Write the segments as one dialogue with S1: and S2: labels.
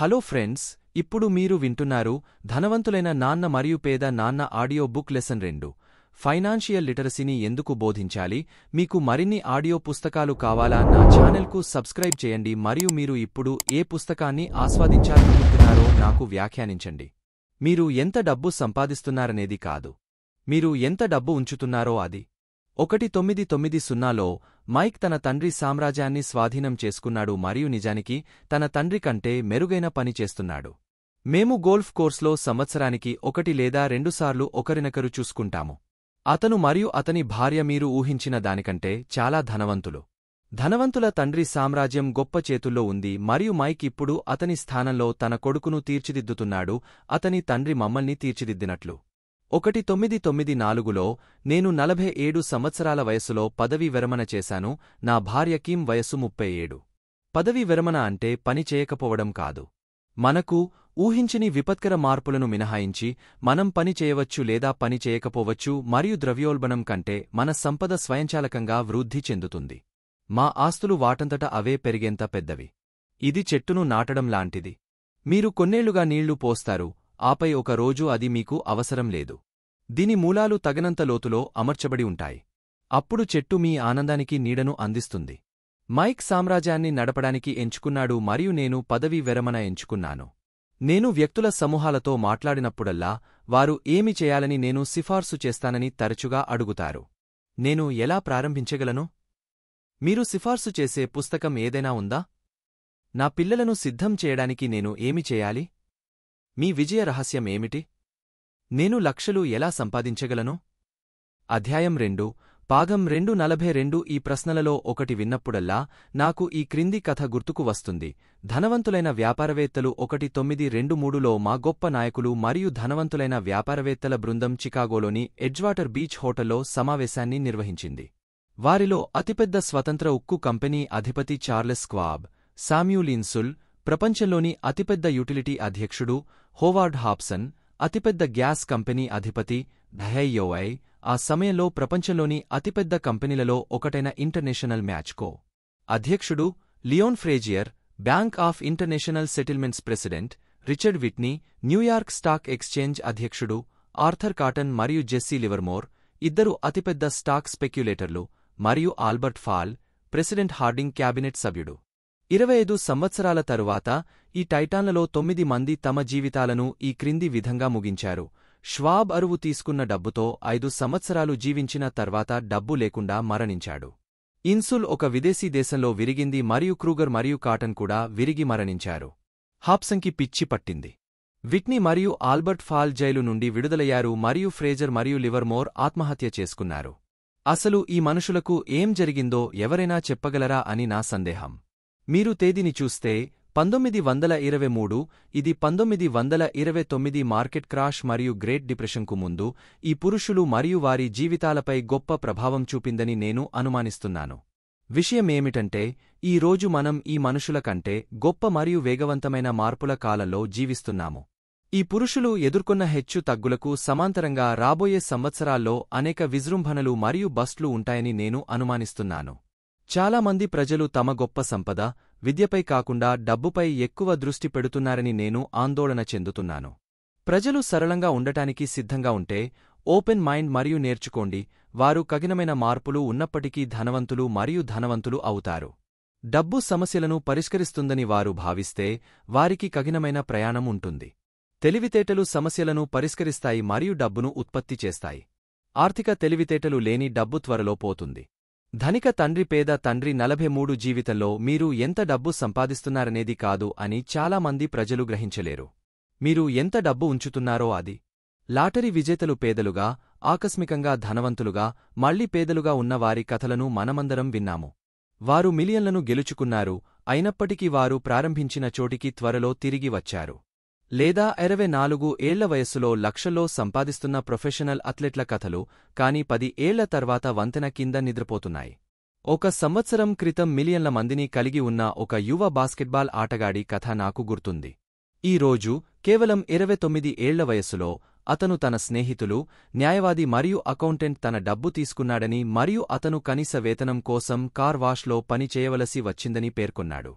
S1: hello friends ఇప్పుడు మీరు వింటున్నారు ధనవంతులైన నాన్న మరియు పేద నాన్న ఆడియో బుక్ లెసన్ రెండు ఫైనాన్షియల్ లిటరసీని ఎందుకు బోధించాలి మీకు మరిన్ని ఆడియో పుస్తకాలు కావాలా నా ఛానల్కు సబ్స్క్రైబ్ చేయండి మరియు మీరు ఇప్పుడు ఏ పుస్తకాన్ని ఆస్వాదించాలనుకుంటున్నారో నాకు వ్యాఖ్యానించండి మీరు ఎంత డబ్బు సంపాదిస్తున్నారనేది కాదు మీరు ఎంత డబ్బు ఉంచుతున్నారో అది ఒకటి తొమ్మిది తొమ్మిది సున్నాలో మైక్ తన తండ్రి సామ్రాజ్యాన్ని స్వాధీనం చేసుకున్నాడు మరియు నిజానికి తన తండ్రి కంటే మెరుగైన పని చేస్తున్నాడు మేము గోల్ఫ్ కోర్స్లో సంవత్సరానికి ఒకటి లేదా రెండుసార్లు ఒకరినొకరు చూసుకుంటాము అతను మరియు అతని భార్య మీరు ఊహించిన దానికంటే చాలా ధనవంతులు ధనవంతుల తండ్రి సామ్రాజ్యం గొప్ప చేతుల్లో ఉంది మరియు మైక్ ఇప్పుడు అతని స్థానంలో తన కొడుకును తీర్చిదిద్దుతున్నాడు అతని తండ్రి మమ్మల్ని తీర్చిదిద్దినట్లు ఒకటి తొమ్మిది తొమ్మిది నాలుగులో నేను నలభై ఏడు సంవత్సరాల వయసులో పదవి విరమణ చేశాను నా భార్య కిమ్ వయసు ముప్పై ఏడు పదవి విరమణ అంటే పని చేయకపోవడం కాదు మనకు ఊహించని విపత్కర మార్పులను మినహాయించి మనం పని చేయవచ్చు లేదా పని చేయకపోవచ్చు మరియు ద్రవ్యోల్బణం కంటే మన సంపద స్వయంచాలకంగా వృద్ధి చెందుతుంది మా ఆస్తులు వాటంతట అవే పెరిగేంత పెద్దవి ఇది చెట్టును నాటడం లాంటిది మీరు కొన్నేళ్లుగా నీళ్లు పోస్తారు ఆపై ఒక రోజు అది మీకు అవసరం లేదు దీని మూలాలు తగనంత లోతులో అమర్చబడి ఉంటాయి అప్పుడు చెట్టు మీ ఆనందానికి నీడను అందిస్తుంది మైక్ సామ్రాజ్యాన్ని నడపడానికి ఎంచుకున్నాడు మరియు నేను పదవి విరమణ ఎంచుకున్నాను నేను వ్యక్తుల సమూహాలతో మాట్లాడినప్పుడల్లా వారు ఏమి చేయాలని నేను సిఫార్సు చేస్తానని తరచుగా అడుగుతారు నేను ఎలా ప్రారంభించగలను మీరు సిఫార్సు చేసే పుస్తకం ఏదైనా ఉందా నా పిల్లలను సిద్ధం చేయడానికి నేను ఏమి చేయాలి మీ విజయ రహస్యం ఏమిటి నేను లక్షలు ఎలా సంపాదించగలను అధ్యాయం రెండు పాగం రెండు నలభై రెండు ఈ ప్రశ్నలలో ఒకటి విన్నప్పుడల్లా నాకు ఈ క్రింది కథ గుర్తుకు వస్తుంది ధనవంతులైన వ్యాపారవేత్తలు ఒకటి తొమ్మిది రెండు మూడులో మా గొప్ప నాయకులు మరియు ధనవంతులైన వ్యాపారవేత్తల బృందం చికాగోలోని ఎడ్జ్వాటర్ బీచ్ హోటల్లో సమావేశాన్ని నిర్వహించింది వారిలో అతిపెద్ద స్వతంత్ర ఉక్కు కంపెనీ అధిపతి చార్లెస్ క్వాబ్ సామ్యూలిన్సుల్ ప్రపంచంలోని అతిపెద్ద యుటిలిటీ అధ్యక్షుడు హోవార్డ్ హాప్సన్ అతిపెద్ద గ్యాస్ కంపెనీ అధిపతి ధయయోఐ ఆ సమయంలో ప్రపంచంలోని అతిపెద్ద కంపెనీలలో ఒకటైన ఇంటర్నేషనల్ మ్యాచ్కో అధ్యక్షుడు Leon Fraser bank of international settlements president Richard Whitney New York stock exchange అధ్యక్షుడు ఆర్థర్ కాటన్ మరియు జెస్సీ లివర్మోర్ ఇద్దరు అతిపెద్ద స్టాక్ స్పెక్యులేటర్లు మరియు Albert Fall president Harding cabinet సభ్యుడు ఇరవై ఐదు సంవత్సరాల తరువాత ఈ టైటాన్లలో తొమ్మిది మంది తమ జీవితాలను ఈ క్రింది విధంగా ముగించారు ష్వాబ్ అరువు తీసుకున్న డబ్బుతో ఐదు సంవత్సరాలు జీవించిన తర్వాత డబ్బు లేకుండా మరణించాడు ఇన్సుల్ ఒక విదేశీ దేశంలో విరిగింది మరియు క్రూగర్ మరియు కాటన్ కూడా విరిగి మరణించారు హాప్సంకి పిచ్చి పట్టింది విట్నీ మరియు ఆల్బర్ట్ ఫాల్ జైలు నుండి విడుదలయ్యారు మరియు ఫ్రేజర్ మరియు లివర్మోర్ ఆత్మహత్య చేసుకున్నారు అసలు ఈ మనుషులకు ఏం జరిగిందో ఎవరైనా చెప్పగలరా అని నా సందేహం మీరు తేదీని చూస్తే పంతొమ్మిది వందల ఇరవై మూడు ఇది పంతొమ్మిది వందల ఇరవై తొమ్మిది మార్కెట్ క్రాష్ మరియు గ్రేట్ డిప్రెషన్కు ముందు ఈ పురుషులు మరియు వారి జీవితాలపై గొప్ప ప్రభావం చూపిందని నేను అనుమానిస్తున్నాను విషయమేమిటంటే ఈ రోజు మనం ఈ మనుషుల కంటే గొప్ప మరియు వేగవంతమైన మార్పుల కాలంలో జీవిస్తున్నాము ఈ పురుషులు ఎదుర్కొన్న హెచ్చు తగ్గులకు సమాంతరంగా రాబోయే సంవత్సరాల్లో అనేక విజృంభణలు మరియు బస్ట్లు ఉంటాయని నేను అనుమానిస్తున్నాను చాలామంది ప్రజలు తమ గొప్ప సంపద విద్యపై కాకుండా డబ్బుపై ఎక్కువ దృష్టి పెడుతున్నారని నేను ఆందోళన చెందుతున్నాను ప్రజలు సరళంగా ఉండటానికి సిద్ధంగా ఉంటే ఓపెన్ మైండ్ మరియు నేర్చుకోండి వారు కగినమైన మార్పులు ఉన్నప్పటికీ ధనవంతులు మరియు ధనవంతులు అవుతారు డబ్బు సమస్యలను పరిష్కరిస్తుందని వారు భావిస్తే వారికి కగినమైన ప్రయాణం ఉంటుంది తెలివితేటలు సమస్యలను పరిష్కరిస్తాయి మరియు డబ్బును ఉత్పత్తి చేస్తాయి ఆర్థిక తెలివితేటలు లేని డబ్బు త్వరలో పోతుంది ధనిక తండ్రి పేద తండ్రి నలభై మూడు జీవితంలో మీరు ఎంత డబ్బు సంపాదిస్తున్నారనేది కాదు అని చాలామంది ప్రజలు గ్రహించలేరు మీరు ఎంత డబ్బు ఉంచుతున్నారో అది లాటరీ విజేతలు పేదలుగా ఆకస్మికంగా ధనవంతులుగా మళ్లీ పేదలుగా ఉన్నవారి కథలను మనమందరం విన్నాము వారు మిలియన్లను గెలుచుకున్నారు అయినప్పటికీ వారు ప్రారంభించిన చోటికి త్వరలో తిరిగి వచ్చారు లేదా ఇరవై నాలుగు ఏళ్ల వయస్సులో లక్షల్లో సంపాదిస్తున్న ప్రొఫెషనల్ అథ్లెట్ల కథలు కానీ పది ఏళ్ల తర్వాత వంతెన కింద నిద్రపోతున్నాయి ఒక సంవత్సరం క్రితం మిలియన్ల మందిని కలిగి ఉన్న ఒక యువ బాస్కెట్బాల్ ఆటగాడి కథ నాకు గుర్తుంది ఈ రోజు కేవలం ఇరవై తొమ్మిది ఏళ్ల వయస్సులో అతను తన స్నేహితులు న్యాయవాది మరియు అకౌంటెంట్ తన డబ్బు తీసుకున్నాడని మరియు అతను కనీస వేతనం కోసం కార్ వాష్లో పనిచేయవలసి వచ్చిందని పేర్కొన్నాడు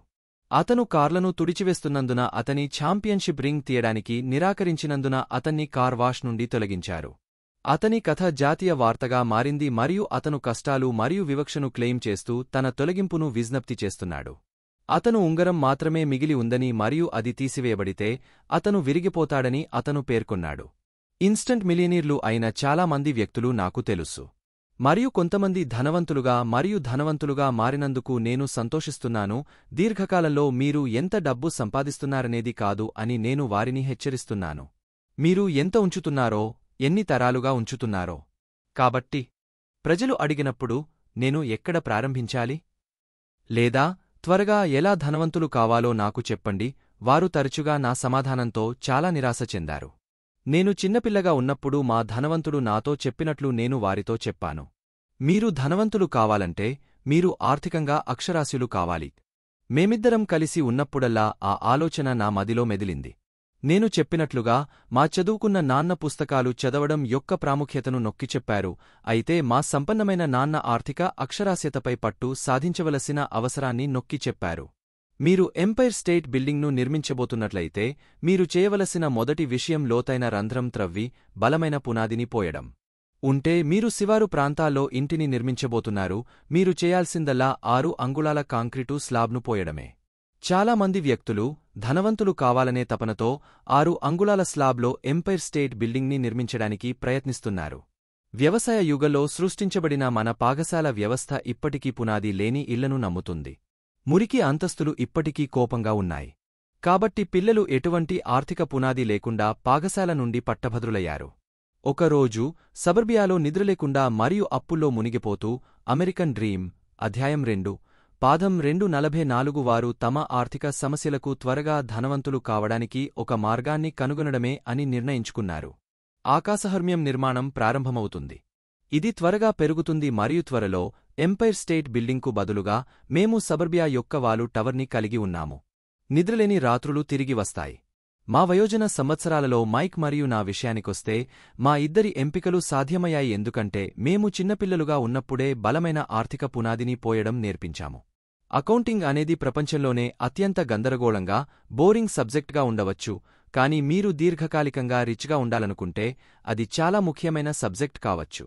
S1: అతను కార్లను తుడిచివేస్తున్నందున అతని ఛాంపియన్షిప్ రింగ్ తీయడానికి నిరాకరించినందున అతన్ని కార్ వాష్ నుండి తొలగించారు అతని కథ జాతీయ వార్తగా మారింది మరియు అతను కష్టాలు మరియు వివక్షను క్లెయిమ్ చేస్తూ తన తొలగింపును విజ్ఞప్తి చేస్తున్నాడు అతను ఉంగరం మాత్రమే మిగిలి ఉందని మరియు అది తీసివేయబడితే అతను విరిగిపోతాడని అతను పేర్కొన్నాడు ఇన్స్టంట్ మిలీనీర్లు అయిన చాలామంది వ్యక్తులు నాకు తెలుసు మరియు కొంతమంది ధనవంతులుగా మరియు ధనవంతులుగా మారినందుకు నేను సంతోషిస్తున్నాను దీర్ఘకాలంలో మీరు ఎంత డబ్బు సంపాదిస్తున్నారనేది కాదు అని నేను వారిని హెచ్చరిస్తున్నాను మీరు ఎంత ఉంచుతున్నారో ఎన్ని తరాలుగా ఉంచుతున్నారో కాబట్టి ప్రజలు అడిగినప్పుడు నేను ఎక్కడ ప్రారంభించాలి లేదా త్వరగా ఎలా ధనవంతులు కావాలో నాకు చెప్పండి వారు తరచుగా నా సమాధానంతో చాలా నిరాశ చెందారు నేను చిన్నపిల్లగా ఉన్నప్పుడు మా ధనవంతుడు నాతో చెప్పినట్లు నేను వారితో చెప్పాను మీరు ధనవంతులు కావాలంటే మీరు ఆర్థికంగా అక్షరాస్యులు కావాలి మేమిద్దరం కలిసి ఉన్నప్పుడల్లా ఆ ఆలోచన నా మదిలో మెదిలింది నేను చెప్పినట్లుగా మా చదువుకున్న నాన్న పుస్తకాలు చదవడం యొక్క ప్రాముఖ్యతను నొక్కిచెప్పారు అయితే మా సంపన్నమైన నాన్న ఆర్థిక అక్షరాస్యతపై పట్టు సాధించవలసిన అవసరాన్ని నొక్కిచెప్పారు మీరు ఎంపైర్ స్టేట్ బిల్డింగ్ను నిర్మించబోతున్నట్లయితే మీరు చేయవలసిన మొదటి విషయం లోతైన రంధ్రం త్రవ్వి బలమైన పునాదిని పోయడం ఉంటే మీరు శివారు ప్రాంతాల్లో ఇంటిని నిర్మించబోతున్నారు మీరు చేయాల్సిందల్లా ఆరు అంగుళాల కాంక్రీటు స్లాబ్ను పోయడమే చాలామంది వ్యక్తులు ధనవంతులు కావాలనే తపనతో ఆరు అంగుళాల స్లాబ్లో ఎంపైర్ స్టేట్ బిల్డింగ్ని నిర్మించడానికి ప్రయత్నిస్తున్నారు వ్యవసాయ యుగంలో సృష్టించబడిన మన పాగశాల వ్యవస్థ ఇప్పటికీ పునాది లేని ఇళ్లను నమ్ముతుంది మురికి అంతస్తులు ఇప్పటికీ కోపంగా ఉన్నాయి కాబట్టి పిల్లలు ఎటువంటి ఆర్థిక పునాది లేకుండా పాగశాల నుండి పట్టభద్రులయ్యారు ఒకరోజు సబర్బియాలో నిద్రలేకుండా మరియు అప్పుల్లో మునిగిపోతూ అమెరికన్ డ్రీమ్ అధ్యాయం రెండు పాదం రెండు నలభై నాలుగు వారు తమ ఆర్థిక సమస్యలకు త్వరగా ధనవంతులు కావడానికి ఒక మార్గాన్ని కనుగొనడమే అని నిర్ణయించుకున్నారు ఆకాశహర్మ్యం నిర్మాణం ప్రారంభమవుతుంది ఇది త్వరగా పెరుగుతుంది మరియు త్వరలో ఎంపైర్ స్టేట్ బిల్డింగ్కు బదులుగా మేము సబర్బియా యొక్క వాలు టవర్ని కలిగి ఉన్నాము నిద్రలేని రాత్రులు తిరిగి వస్తాయి మా వయోజన సంవత్సరాలలో మైక్ మరియు నా విషయానికొస్తే మా ఇద్దరి ఎంపికలు సాధ్యమయ్యాయి ఎందుకంటే మేము చిన్నపిల్లలుగా ఉన్నప్పుడే బలమైన ఆర్థిక పునాదిని పోయడం నేర్పించాము అకౌంటింగ్ అనేది ప్రపంచంలోనే అత్యంత గందరగోళంగా బోరింగ్ సబ్జెక్ట్గా ఉండవచ్చు కానీ మీరు దీర్ఘకాలికంగా రిచ్గా ఉండాలనుకుంటే అది చాలా ముఖ్యమైన సబ్జెక్ట్ కావచ్చు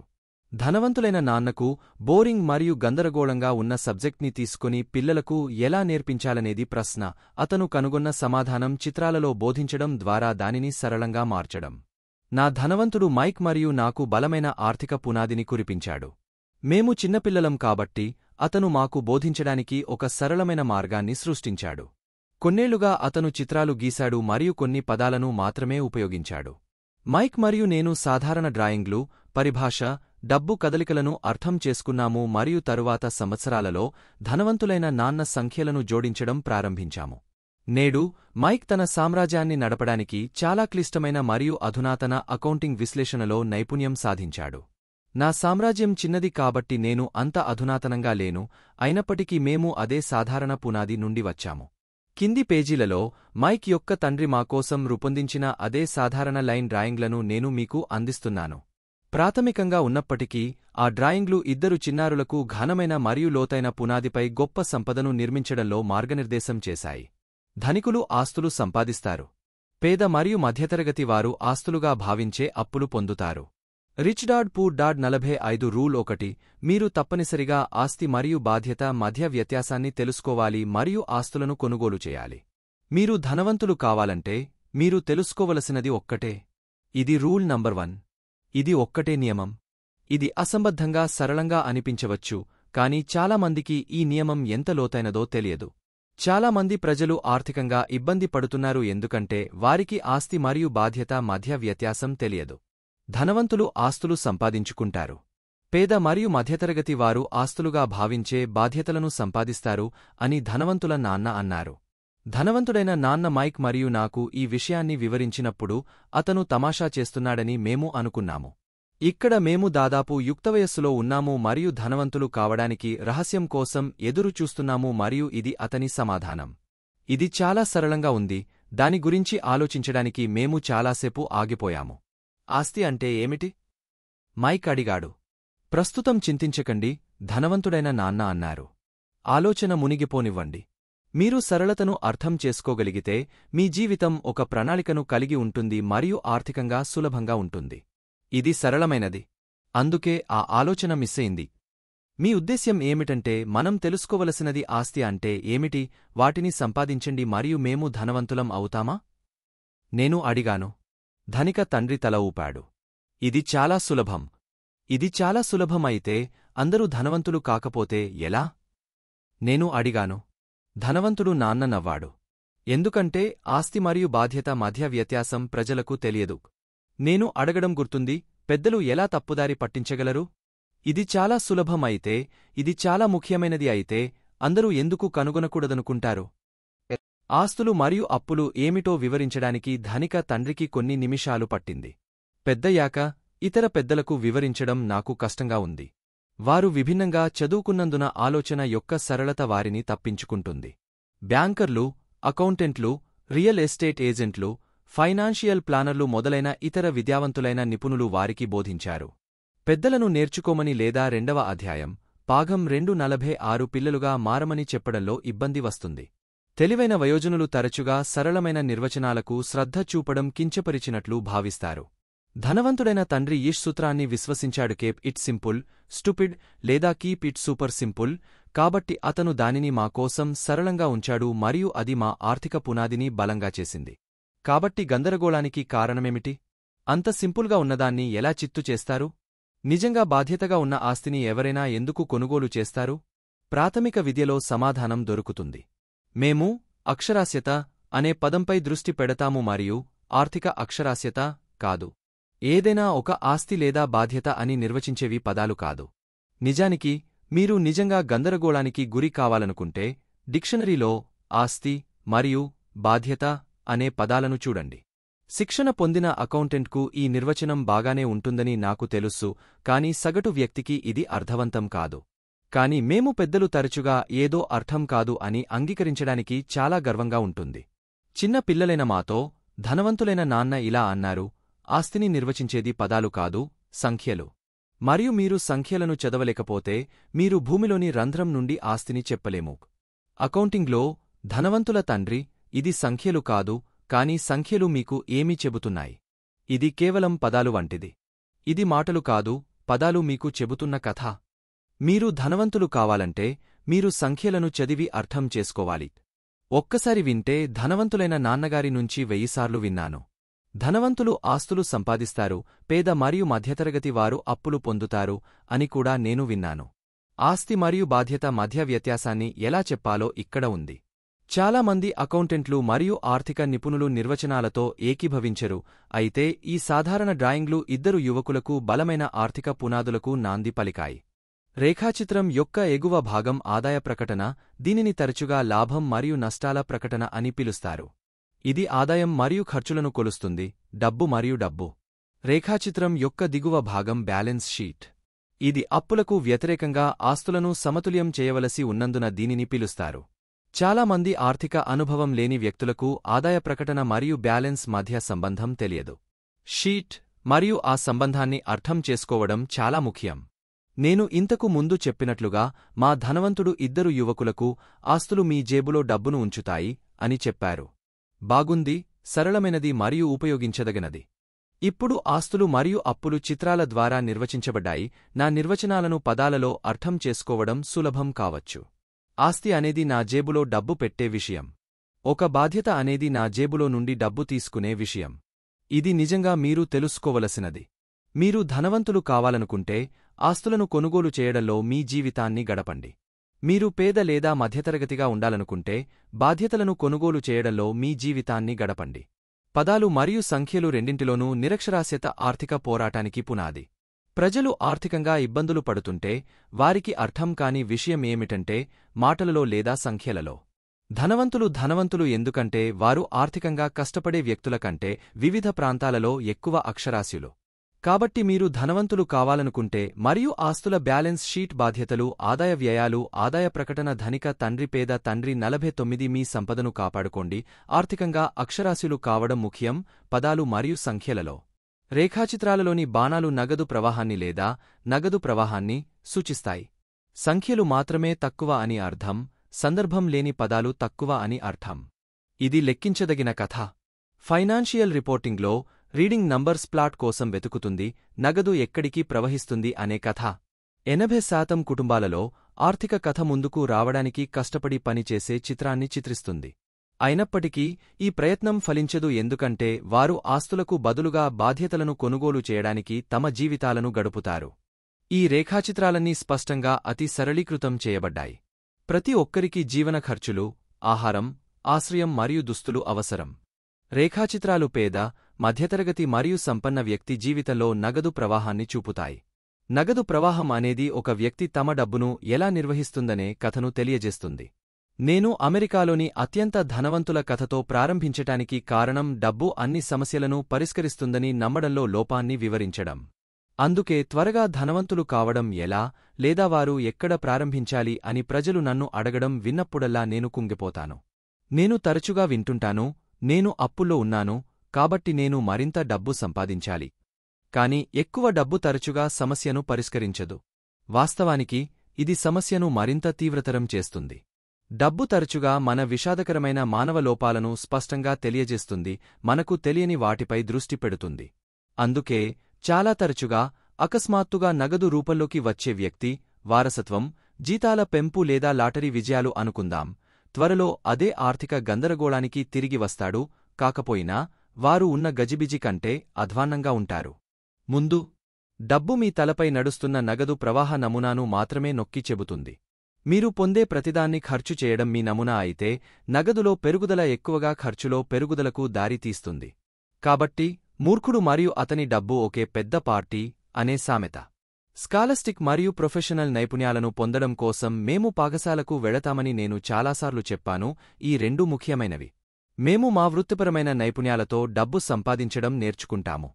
S1: ధనవంతులైన నాన్నకు బోరింగ్ మరియు గందరగోళంగా ఉన్న సబ్జెక్ట్ని తీసుకుని పిల్లలకు ఎలా నేర్పించాలనేది ప్రశ్న అతను కనుగొన్న సమాధానం చిత్రాలలో బోధించడం ద్వారా దానిని సరళంగా మార్చడం నా ధనవంతుడు మైక్ మరియు నాకు బలమైన ఆర్థిక పునాదిని కురిపించాడు మేము చిన్నపిల్లలం కాబట్టి అతను మాకు బోధించడానికి ఒక సరళమైన మార్గాన్ని సృష్టించాడు కొన్నేళ్లుగా అతను చిత్రాలు గీశాడు మరియు కొన్ని పదాలను మాత్రమే ఉపయోగించాడు మైక్ మరియు నేను సాధారణ డ్రాయింగ్లు పరిభాష డబ్బు కదలికలను అర్థం చేసుకున్నాము మరియు తరువాత సంవత్సరాలలో ధనవంతులైన నాన్న సంఖ్యలను జోడించడం ప్రారంభించాము నేడు మైక్ తన సామ్రాజ్యాన్ని నడపడానికి చాలా క్లిష్టమైన మరియు అధునాతన అకౌంటింగ్ విశ్లేషణలో నైపుణ్యం సాధించాడు నా సామ్రాజ్యం చిన్నది కాబట్టి నేను అంత అధునాతనంగా లేను అయినప్పటికీ మేము అదే సాధారణ పునాది నుండి వచ్చాము కింది పేజీలలో మైక్ యొక్క తండ్రి మాకోసం రూపొందించిన అదే సాధారణ లైన్ డ్రాయింగ్లను నేను మీకు అందిస్తున్నాను ప్రాథమికంగా ఉన్నప్పటికీ ఆ డ్రాయింగ్లు ఇద్దరు చిన్నారులకు ఘనమైన మరియు లోతైన పునాదిపై గొప్ప సంపదను నిర్మించడంలో మార్గనిర్దేశం చేశాయి ధనికులు ఆస్తులు సంపాదిస్తారు పేద మరియు మధ్యతరగతి వారు ఆస్తులుగా భావించే అప్పులు పొందుతారు రిచ్ డాడ్ పూర్ డాడ్ నలభై ఐదు రూల్ ఒకటి మీరు తప్పనిసరిగా ఆస్తి మరియు బాధ్యత మధ్య వ్యత్యాసాన్ని తెలుసుకోవాలి మరియు ఆస్తులను కొనుగోలు చేయాలి మీరు ధనవంతులు కావాలంటే మీరు తెలుసుకోవలసినది ఒక్కటే ఇది రూల్ నంబర్ వన్ ఇది ఒక్కటే నియమం ఇది అసంబద్ధంగా సరళంగా అనిపించవచ్చు కాని చాలామందికి ఈ నియమం ఎంత లోతైనదో తెలియదు చాలామంది ప్రజలు ఆర్థికంగా ఇబ్బంది పడుతున్నారు ఎందుకంటే వారికి ఆస్తి మరియు బాధ్యత మధ్య వ్యత్యాసం తెలియదు ధనవంతులు ఆస్తులు సంపాదించుకుంటారు పేద మరియు మధ్యతరగతి వారు ఆస్తులుగా భావించే బాధ్యతలను సంపాదిస్తారు అని ధనవంతుల నాన్న అన్నారు ధనవంతుడైన నాన్న మైక్ మరియు నాకు ఈ విషయాన్ని వివరించినప్పుడు అతను తమాషా చేస్తున్నాడని మేము అనుకున్నాము ఇక్కడ మేము దాదాపు యుక్తవయస్సులో ఉన్నాము మరియు ధనవంతులు కావడానికి రహస్యం కోసం ఎదురు చూస్తున్నాము మరియు ఇది అతని సమాధానం ఇది చాలా సరళంగా ఉంది దాని గురించి ఆలోచించడానికి మేము చాలాసేపు ఆగిపోయాము ఆస్తి అంటే ఏమిటి మైక్ అడిగాడు ప్రస్తుతం చింతించకండి ధనవంతుడైన నాన్న అన్నారు ఆలోచన మునిగిపోనివ్వండి మీరు సరళతను అర్థం చేసుకోగలిగితే మీ జీవితం ఒక ప్రణాళికను కలిగి ఉంటుంది మరియు ఆర్థికంగా సులభంగా ఉంటుంది ఇది సరళమైనది అందుకే ఆ ఆలోచన మిస్సయింది మీ ఉద్దేశ్యం ఏమిటంటే మనం తెలుసుకోవలసినది ఆస్తి అంటే ఏమిటి వాటిని సంపాదించండి మరియు మేము ధనవంతులం అవుతామా నేను అడిగాను ధనిక తండ్రి తల ఊపాడు ఇది చాలా సులభం ఇది చాలా సులభమైతే అందరూ ధనవంతులు కాకపోతే ఎలా నేను అడిగాను ధనవంతుడు నాన్న నవ్వాడు ఎందుకంటే ఆస్తి మరియు బాధ్యత మధ్య వ్యత్యాసం ప్రజలకు తెలియదు నేను అడగడం గుర్తుంది పెద్దలు ఎలా తప్పుదారి పట్టించగలరు ఇది చాలా సులభమైతే ఇది చాలా ముఖ్యమైనది అయితే అందరూ ఎందుకు కనుగొనకూడదనుకుంటారు ఆస్తులు మరియు అప్పులు ఏమిటో వివరించడానికి ధనిక తండ్రికి కొన్ని నిమిషాలు పట్టింది పెద్దయాక ఇతర పెద్దలకు వివరించడం నాకు కష్టంగా ఉంది వారు విభిన్నంగా చదువుకున్నందున ఆలోచన యొక్క సరళత వారిని తప్పించుకుంటుంది బ్యాంకర్లు అకౌంటెంట్లు రియల్ ఎస్టేట్ ఏజెంట్లు ఫైనాన్షియల్ ప్లానర్లు మొదలైన ఇతర విద్యావంతులైన నిపుణులు వారికి బోధించారు పెద్దలను నేర్చుకోమని లేదా రెండవ అధ్యాయం పాగం రెండు నలభై ఆరు పిల్లలుగా మారమని చెప్పడంలో ఇబ్బంది వస్తుంది తెలివైన వయోజనులు తరచుగా సరళమైన నిర్వచనాలకు శ్రద్ధ చూపడం కించపరిచినట్లు భావిస్తారు ధనవంతుడైన తండ్రి ఈష్ సూత్రాన్ని విశ్వసించాడు కేప్ ఇట్ సింపుల్ స్టూపిడ్ లేదా కీప్ ఇట్ సూపర్ సింపుల్ కాబట్టి అతను దానిని మా కోసం సరళంగా ఉంచాడు మరియు అది మా ఆర్థిక పునాదిని బలంగా చేసింది కాబట్టి గందరగోళానికి కారణమేమిటి అంత సింపుల్గా ఉన్నదాన్ని ఎలా చిత్తు చేస్తారు నిజంగా బాధ్యతగా ఉన్న ఆస్తిని ఎవరైనా ఎందుకు కొనుగోలు చేస్తారు ప్రాథమిక విద్యలో సమాధానం దొరుకుతుంది మేము అక్షరాస్యత అనే పదంపై దృష్టి పెడతాము మరియు ఆర్థిక అక్షరాస్యత కాదు ఏదైనా ఒక ఆస్తి లేదా బాధ్యత అని నిర్వచించేవి పదాలు కాదు నిజానికి మీరు నిజంగా గందరగోళానికి గురి కావాలనుకుంటే డిక్షనరీలో ఆస్తి మరియు బాధ్యత అనే పదాలను చూడండి శిక్షణ పొందిన అకౌంటెంట్కు ఈ నిర్వచనం బాగానే ఉంటుందని నాకు తెలుసు కాని సగటు వ్యక్తికి ఇది అర్థవంతం కాదు కాని మేము పెద్దలు తరచుగా ఏదో అర్థం కాదు అని అంగీకరించడానికి చాలా గర్వంగా ఉంటుంది చిన్న పిల్లలైన మాతో ధనవంతులైన నాన్న ఇలా అన్నారు ఆస్తిని నిర్వచించేది పదాలు కాదు సంఖ్యలు మరియు మీరు సంఖ్యలను చదవలేకపోతే మీరు భూమిలోని రంధ్రం నుండి ఆస్తిని చెప్పలేము అకౌంటింగ్లో ధనవంతుల తండ్రి ఇది సంఖ్యలు కాదు కాని సంఖ్యలు మీకు ఏమీ చెబుతున్నాయి ఇది కేవలం పదాలు వంటిది ఇది మాటలు కాదు పదాలు మీకు చెబుతున్న కథ మీరు ధనవంతులు కావాలంటే మీరు సంఖ్యలను చదివి అర్థం చేసుకోవాలి ఒక్కసారి వింటే ధనవంతులైన నాన్నగారి నుంచి వెయ్యిసార్లు విన్నాను ధనవంతులు ఆస్తులు సంపాదిస్తారు పేద మరియు మధ్యతరగతి వారు అప్పులు పొందుతారు అని కూడా నేను విన్నాను ఆస్తి మరియు బాధ్యత మధ్య వ్యత్యాసాన్ని ఎలా చెప్పాలో ఇక్కడ ఉంది చాలామంది అకౌంటెంట్లు మరియు ఆర్థిక నిపుణులు నిర్వచనాలతో ఏకీభవించరు అయితే ఈ సాధారణ డ్రాయింగ్లు ఇద్దరు యువకులకు బలమైన ఆర్థిక పునాదులకు నాంది పలికాయి రేఖాచిత్రం యొక్క ఎగువ భాగం ఆదాయ ప్రకటన దీనిని తరచుగా లాభం మరియు నష్టాల ప్రకటన అని పిలుస్తారు ఇది ఆదాయం మరియు ఖర్చులను కొలుస్తుంది డబ్బు మరియు డబ్బు రేఖాచిత్రం యొక్క దిగువ భాగం బ్యాలెన్స్ షీట్ ఇది అప్పులకు వ్యతిరేకంగా ఆస్తులను సమతుల్యం చేయవలసి ఉన్నందున దీనిని పిలుస్తారు చాలామంది ఆర్థిక అనుభవం లేని వ్యక్తులకు ఆదాయ ప్రకటన మరియు బ్యాలెన్స్ మధ్య సంబంధం తెలియదు షీట్ మరియు ఆ సంబంధాన్ని అర్థం చేసుకోవడం చాలా ముఖ్యం నేను ఇంతకు ముందు చెప్పినట్లుగా మా ధనవంతుడు ఇద్దరు యువకులకు ఆస్తులు మీ జేబులో డబ్బును ఉంచుతాయి అని చెప్పారు బాగుంది సరళమైనది మరియు ఉపయోగించదగినది ఇప్పుడు ఆస్తులు మరియు అప్పులు చిత్రాల ద్వారా నిర్వచించబడ్డాయి నా నిర్వచనాలను పదాలలో అర్థం చేసుకోవడం సులభం కావచ్చు ఆస్తి అనేది నా జేబులో డబ్బు పెట్టే విషయం ఒక బాధ్యత అనేది నా జేబులో నుండి డబ్బు తీసుకునే విషయం ఇది నిజంగా మీరు తెలుసుకోవలసినది మీరు ధనవంతులు కావాలనుకుంటే ఆస్తులను కొనుగోలు చేయడంలో మీ జీవితాన్ని గడపండి మీరు పేద లేదా మధ్యతరగతిగా ఉండాలనుకుంటే బాధ్యతలను కొనుగోలు చేయడంలో మీ జీవితాన్ని గడపండి పదాలు మరియు సంఖ్యలు రెండింటిలోనూ నిరక్షరాస్యత ఆర్థిక పోరాటానికి పునాది ప్రజలు ఆర్థికంగా ఇబ్బందులు పడుతుంటే వారికి అర్థం కాని విషయం ఏమిటంటే మాటలలో లేదా సంఖ్యలలో ధనవంతులు ధనవంతులు ఎందుకంటే వారు ఆర్థికంగా కష్టపడే వ్యక్తుల కంటే వివిధ ప్రాంతాలలో ఎక్కువ అక్షరాస్యులు కాబట్టి మీరు ధనవంతులు కావాలనుకుంటే మరియు ఆస్తుల బ్యాలెన్స్ షీట్ బాధ్యతలు ఆదాయ వ్యయాలు ఆదాయ ప్రకటన ధనిక తండ్రి పేద తండ్రి నలభై తొమ్మిది మీ సంపదను కాపాడుకోండి ఆర్థికంగా అక్షరాస్యులు కావడం ముఖ్యం పదాలు మరియు సంఖ్యలలో రేఖాచిత్రాలలోని బాణాలు నగదు ప్రవాహాన్ని లేదా నగదు ప్రవాహాన్ని సూచిస్తాయి సంఖ్యలు మాత్రమే తక్కువ అని అర్థం సందర్భం లేని పదాలు తక్కువ అని అర్థం ఇది లెక్కించదగిన కథ ఫైనాన్షియల్ రిపోర్టింగ్లో రీడింగ్ నంబర్స్ ప్లాట్ కోసం వెతుకుతుంది నగదు ఎక్కడికి ప్రవహిస్తుంది అనే కథ ఎనభై శాతం కుటుంబాలలో ఆర్థిక కథ ముందుకు రావడానికి కష్టపడి పనిచేసే చిత్రాన్ని చిత్రిస్తుంది అయినప్పటికీ ఈ ప్రయత్నం ఫలించదు ఎందుకంటే వారు ఆస్తులకు బదులుగా బాధ్యతలను కొనుగోలు చేయడానికి తమ జీవితాలను గడుపుతారు ఈ రేఖాచిత్రాలన్నీ స్పష్టంగా అతి సరళీకృతం చేయబడ్డాయి ప్రతి ఒక్కరికి జీవన ఖర్చులు ఆహారం ఆశ్రయం మరియు దుస్తులు అవసరం రేఖాచిత్రాలు పేద మధ్యతరగతి మరియు సంపన్న వ్యక్తి జీవితంలో నగదు ప్రవాహాన్ని చూపుతాయి నగదు ప్రవాహం అనేది ఒక వ్యక్తి తమ డబ్బును ఎలా నిర్వహిస్తుందనే కథను తెలియజేస్తుంది నేను అమెరికాలోని అత్యంత ధనవంతుల కథతో ప్రారంభించటానికి కారణం డబ్బు అన్ని సమస్యలను పరిష్కరిస్తుందని నమ్మడంలో లోపాన్ని వివరించడం అందుకే త్వరగా ధనవంతులు కావడం ఎలా లేదా వారు ఎక్కడ ప్రారంభించాలి అని ప్రజలు నన్ను అడగడం విన్నప్పుడల్లా నేను కుంగిపోతాను నేను తరచుగా వింటుంటాను నేను అప్పుల్లో ఉన్నాను కాబట్టి నేను మరింత డబ్బు సంపాదించాలి కాని ఎక్కువ డబ్బు తరచుగా సమస్యను పరిష్కరించదు వాస్తవానికి ఇది సమస్యను మరింత తీవ్రతరం చేస్తుంది డబ్బు తరచుగా మన విషాదకరమైన మానవ లోపాలను స్పష్టంగా తెలియజేస్తుంది మనకు తెలియని వాటిపై దృష్టి పెడుతుంది అందుకే చాలా తరచుగా అకస్మాత్తుగా నగదు రూపంలోకి వచ్చే వ్యక్తి వారసత్వం జీతాల పెంపు లేదా లాటరీ విజయాలు అనుకుందాం త్వరలో అదే ఆర్థిక గందరగోళానికి తిరిగి వస్తాడు కాకపోయినా వారు ఉన్న గజిబిజి కంటే అధ్వాన్నంగా ఉంటారు ముందు డబ్బు మీ తలపై నడుస్తున్న నగదు ప్రవాహ నమూనాను మాత్రమే నొక్కి చెబుతుంది మీరు పొందే ప్రతిదాన్ని ఖర్చు చేయడం మీ నమూనా అయితే నగదులో పెరుగుదల ఎక్కువగా ఖర్చులో పెరుగుదలకు దారితీస్తుంది కాబట్టి మూర్ఖుడు మరియు అతని డబ్బు ఒకే పెద్ద పార్టీ అనే సామెత స్కాలస్టిక్ మరియు ప్రొఫెషనల్ నైపుణ్యాలను పొందడం కోసం మేము పాఠశాలకు వెళతామని నేను చాలాసార్లు చెప్పాను ఈ రెండు ముఖ్యమైనవి మేము మా వృత్తిపరమైన నైపుణ్యాలతో డబ్బు సంపాదించడం నేర్చుకుంటాము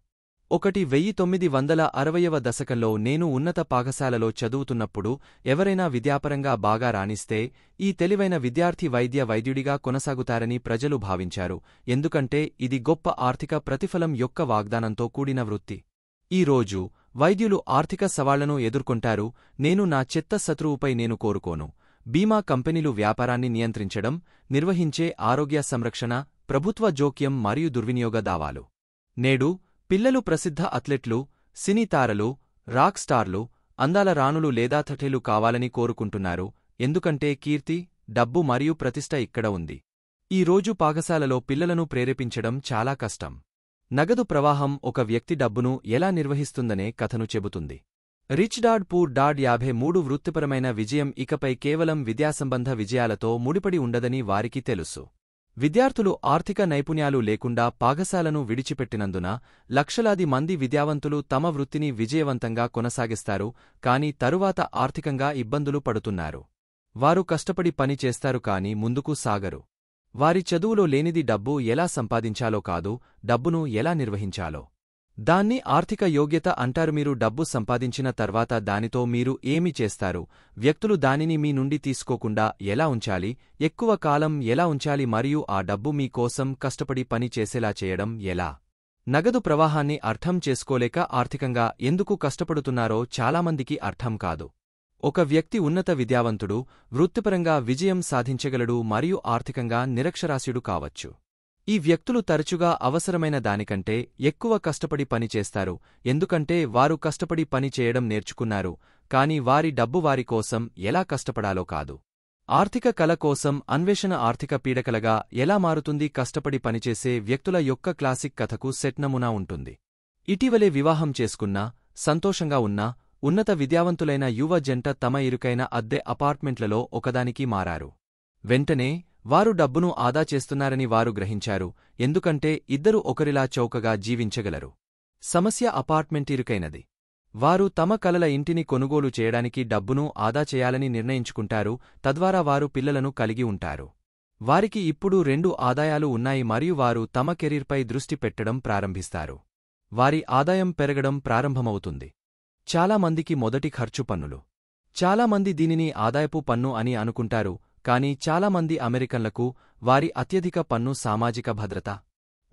S1: ఒకటి వెయ్యి తొమ్మిది వందల అరవయవ దశకంలో నేను ఉన్నత పాఠశాలలో చదువుతున్నప్పుడు ఎవరైనా విద్యాపరంగా బాగా రాణిస్తే ఈ తెలివైన విద్యార్థి వైద్య వైద్యుడిగా కొనసాగుతారని ప్రజలు భావించారు ఎందుకంటే ఇది గొప్ప ఆర్థిక ప్రతిఫలం యొక్క వాగ్దానంతో కూడిన వృత్తి ఈరోజు వైద్యులు ఆర్థిక సవాళ్లను ఎదుర్కొంటారు నేను నా చెత్త శత్రువుపై నేను కోరుకోను బీమా కంపెనీలు వ్యాపారాన్ని నియంత్రించడం నిర్వహించే ఆరోగ్య సంరక్షణ ప్రభుత్వ జోక్యం మరియు దుర్వినియోగ దావాలు నేడు పిల్లలు ప్రసిద్ధ అథ్లెట్లు సినీతారలు రాక్ స్టార్లు అందాల రాణులు లేదా థఠేలు కావాలని కోరుకుంటున్నారు ఎందుకంటే కీర్తి డబ్బు మరియు ప్రతిష్ట ఇక్కడ ఉంది ఈ రోజు పాఠశాలలో పిల్లలను ప్రేరేపించడం చాలా కష్టం నగదు ప్రవాహం ఒక వ్యక్తి డబ్బును ఎలా నిర్వహిస్తుందనే కథను చెబుతుంది రిచ్ డాడ్ పూర్ డాడ్ యాభై మూడు వృత్తిపరమైన విజయం ఇకపై కేవలం విద్యాసంబంధ విజయాలతో ముడిపడి ఉండదని వారికి తెలుసు విద్యార్థులు ఆర్థిక నైపుణ్యాలు లేకుండా పాఠశాలను విడిచిపెట్టినందున లక్షలాది మంది విద్యావంతులు తమ వృత్తిని విజయవంతంగా కొనసాగిస్తారు కాని తరువాత ఆర్థికంగా ఇబ్బందులు పడుతున్నారు వారు కష్టపడి పనిచేస్తారు కాని ముందుకు సాగరు వారి చదువులో లేనిది డబ్బు ఎలా సంపాదించాలో కాదు డబ్బును ఎలా నిర్వహించాలో దాన్ని ఆర్థిక యోగ్యత అంటారు మీరు డబ్బు సంపాదించిన తర్వాత దానితో మీరు ఏమి చేస్తారు వ్యక్తులు దానిని మీ నుండి తీసుకోకుండా ఎలా ఉంచాలి ఎక్కువ కాలం ఎలా ఉంచాలి మరియు ఆ డబ్బు మీ కోసం కష్టపడి పని చేసేలా చేయడం ఎలా నగదు ప్రవాహాన్ని అర్థం చేసుకోలేక ఆర్థికంగా ఎందుకు కష్టపడుతున్నారో చాలామందికి అర్థం కాదు ఒక వ్యక్తి ఉన్నత విద్యావంతుడు వృత్తిపరంగా విజయం సాధించగలడు మరియు ఆర్థికంగా నిరక్షరాస్యుడు కావచ్చు ఈ వ్యక్తులు తరచుగా అవసరమైన దానికంటే ఎక్కువ కష్టపడి పనిచేస్తారు ఎందుకంటే వారు కష్టపడి పనిచేయడం నేర్చుకున్నారు కాని వారి డబ్బు వారి కోసం ఎలా కష్టపడాలో కాదు ఆర్థిక కల కోసం అన్వేషణ ఆర్థిక పీడకలగా ఎలా మారుతుంది కష్టపడి పనిచేసే వ్యక్తుల యొక్క క్లాసిక్ కథకు సెట్ నమూనా ఉంటుంది ఇటీవలే వివాహం చేసుకున్నా సంతోషంగా ఉన్నా ఉన్నత విద్యావంతులైన యువ జంట తమ ఇరుకైన అద్దె అపార్ట్మెంట్లలో ఒకదానికి మారారు వెంటనే వారు డబ్బును ఆదా చేస్తున్నారని వారు గ్రహించారు ఎందుకంటే ఇద్దరు ఒకరిలా చౌకగా జీవించగలరు సమస్య అపార్ట్మెంట్ ఇరుకైనది వారు తమ కలల ఇంటిని కొనుగోలు చేయడానికి డబ్బును ఆదా చేయాలని నిర్ణయించుకుంటారు తద్వారా వారు పిల్లలను కలిగి ఉంటారు వారికి ఇప్పుడు రెండు ఆదాయాలు ఉన్నాయి మరియు వారు తమ కెరీర్పై దృష్టి పెట్టడం ప్రారంభిస్తారు వారి ఆదాయం పెరగడం ప్రారంభమవుతుంది చాలామందికి మొదటి ఖర్చు పన్నులు చాలామంది దీనిని ఆదాయపు పన్ను అని అనుకుంటారు కానీ చాలామంది అమెరికన్లకు వారి అత్యధిక పన్ను సామాజిక భద్రత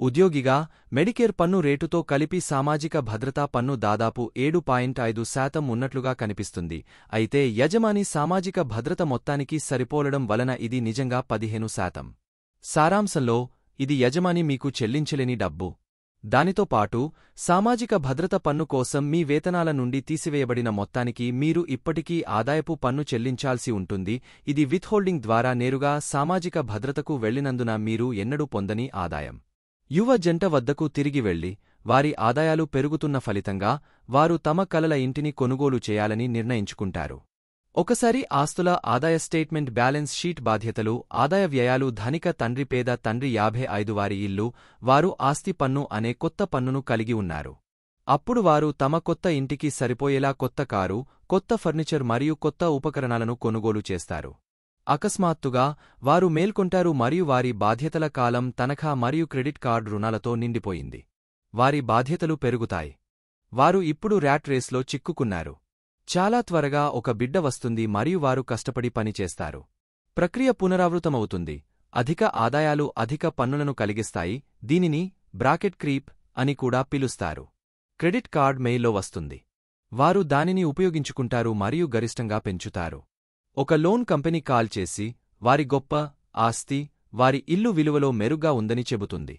S1: ఉద్యోగిగా మెడికేర్ పన్ను రేటుతో కలిపి సామాజిక భద్రతా పన్ను దాదాపు ఏడు పాయింట్ ఐదు శాతం ఉన్నట్లుగా కనిపిస్తుంది అయితే యజమాని సామాజిక భద్రత మొత్తానికి సరిపోలడం వలన ఇది నిజంగా పదిహేను శాతం సారాంశంలో ఇది యజమాని మీకు చెల్లించలేని డబ్బు దానితో పాటు సామాజిక భద్రత పన్ను కోసం మీ వేతనాల నుండి తీసివేయబడిన మొత్తానికి మీరు ఇప్పటికీ ఆదాయపు పన్ను చెల్లించాల్సి ఉంటుంది ఇది విత్హోల్డింగ్ ద్వారా నేరుగా సామాజిక భద్రతకు వెళ్లినందున మీరు ఎన్నడూ పొందని ఆదాయం యువ జంట వద్దకు తిరిగి వెళ్లి వారి ఆదాయాలు పెరుగుతున్న ఫలితంగా వారు తమ కలల ఇంటిని కొనుగోలు చేయాలని నిర్ణయించుకుంటారు ఒకసారి ఆస్తుల ఆదాయ స్టేట్మెంట్ బ్యాలెన్స్ షీట్ బాధ్యతలు ఆదాయ వ్యయాలు ధనిక తండ్రి పేద తండ్రి యాభై ఐదు వారి ఇల్లు వారు ఆస్తి పన్ను అనే కొత్త పన్నును కలిగి ఉన్నారు అప్పుడు వారు తమ కొత్త ఇంటికి సరిపోయేలా కొత్త కారు కొత్త ఫర్నిచర్ మరియు కొత్త ఉపకరణాలను కొనుగోలు చేస్తారు అకస్మాత్తుగా వారు మేల్కొంటారు మరియు వారి బాధ్యతల కాలం తనఖా మరియు క్రెడిట్ కార్డు రుణాలతో నిండిపోయింది వారి బాధ్యతలు పెరుగుతాయి వారు ఇప్పుడు ర్యాట్ రేస్లో చిక్కుకున్నారు చాలా త్వరగా ఒక బిడ్డ వస్తుంది మరియు వారు కష్టపడి పనిచేస్తారు ప్రక్రియ పునరావృతమవుతుంది అధిక ఆదాయాలు అధిక పన్నులను కలిగిస్తాయి దీనిని బ్రాకెట్ క్రీప్ అని కూడా పిలుస్తారు క్రెడిట్ కార్డ్ మెయిల్లో వస్తుంది వారు దానిని ఉపయోగించుకుంటారు మరియు గరిష్టంగా పెంచుతారు ఒక లోన్ కంపెనీ కాల్ చేసి వారి గొప్ప ఆస్తి వారి ఇల్లు విలువలో మెరుగ్గా ఉందని చెబుతుంది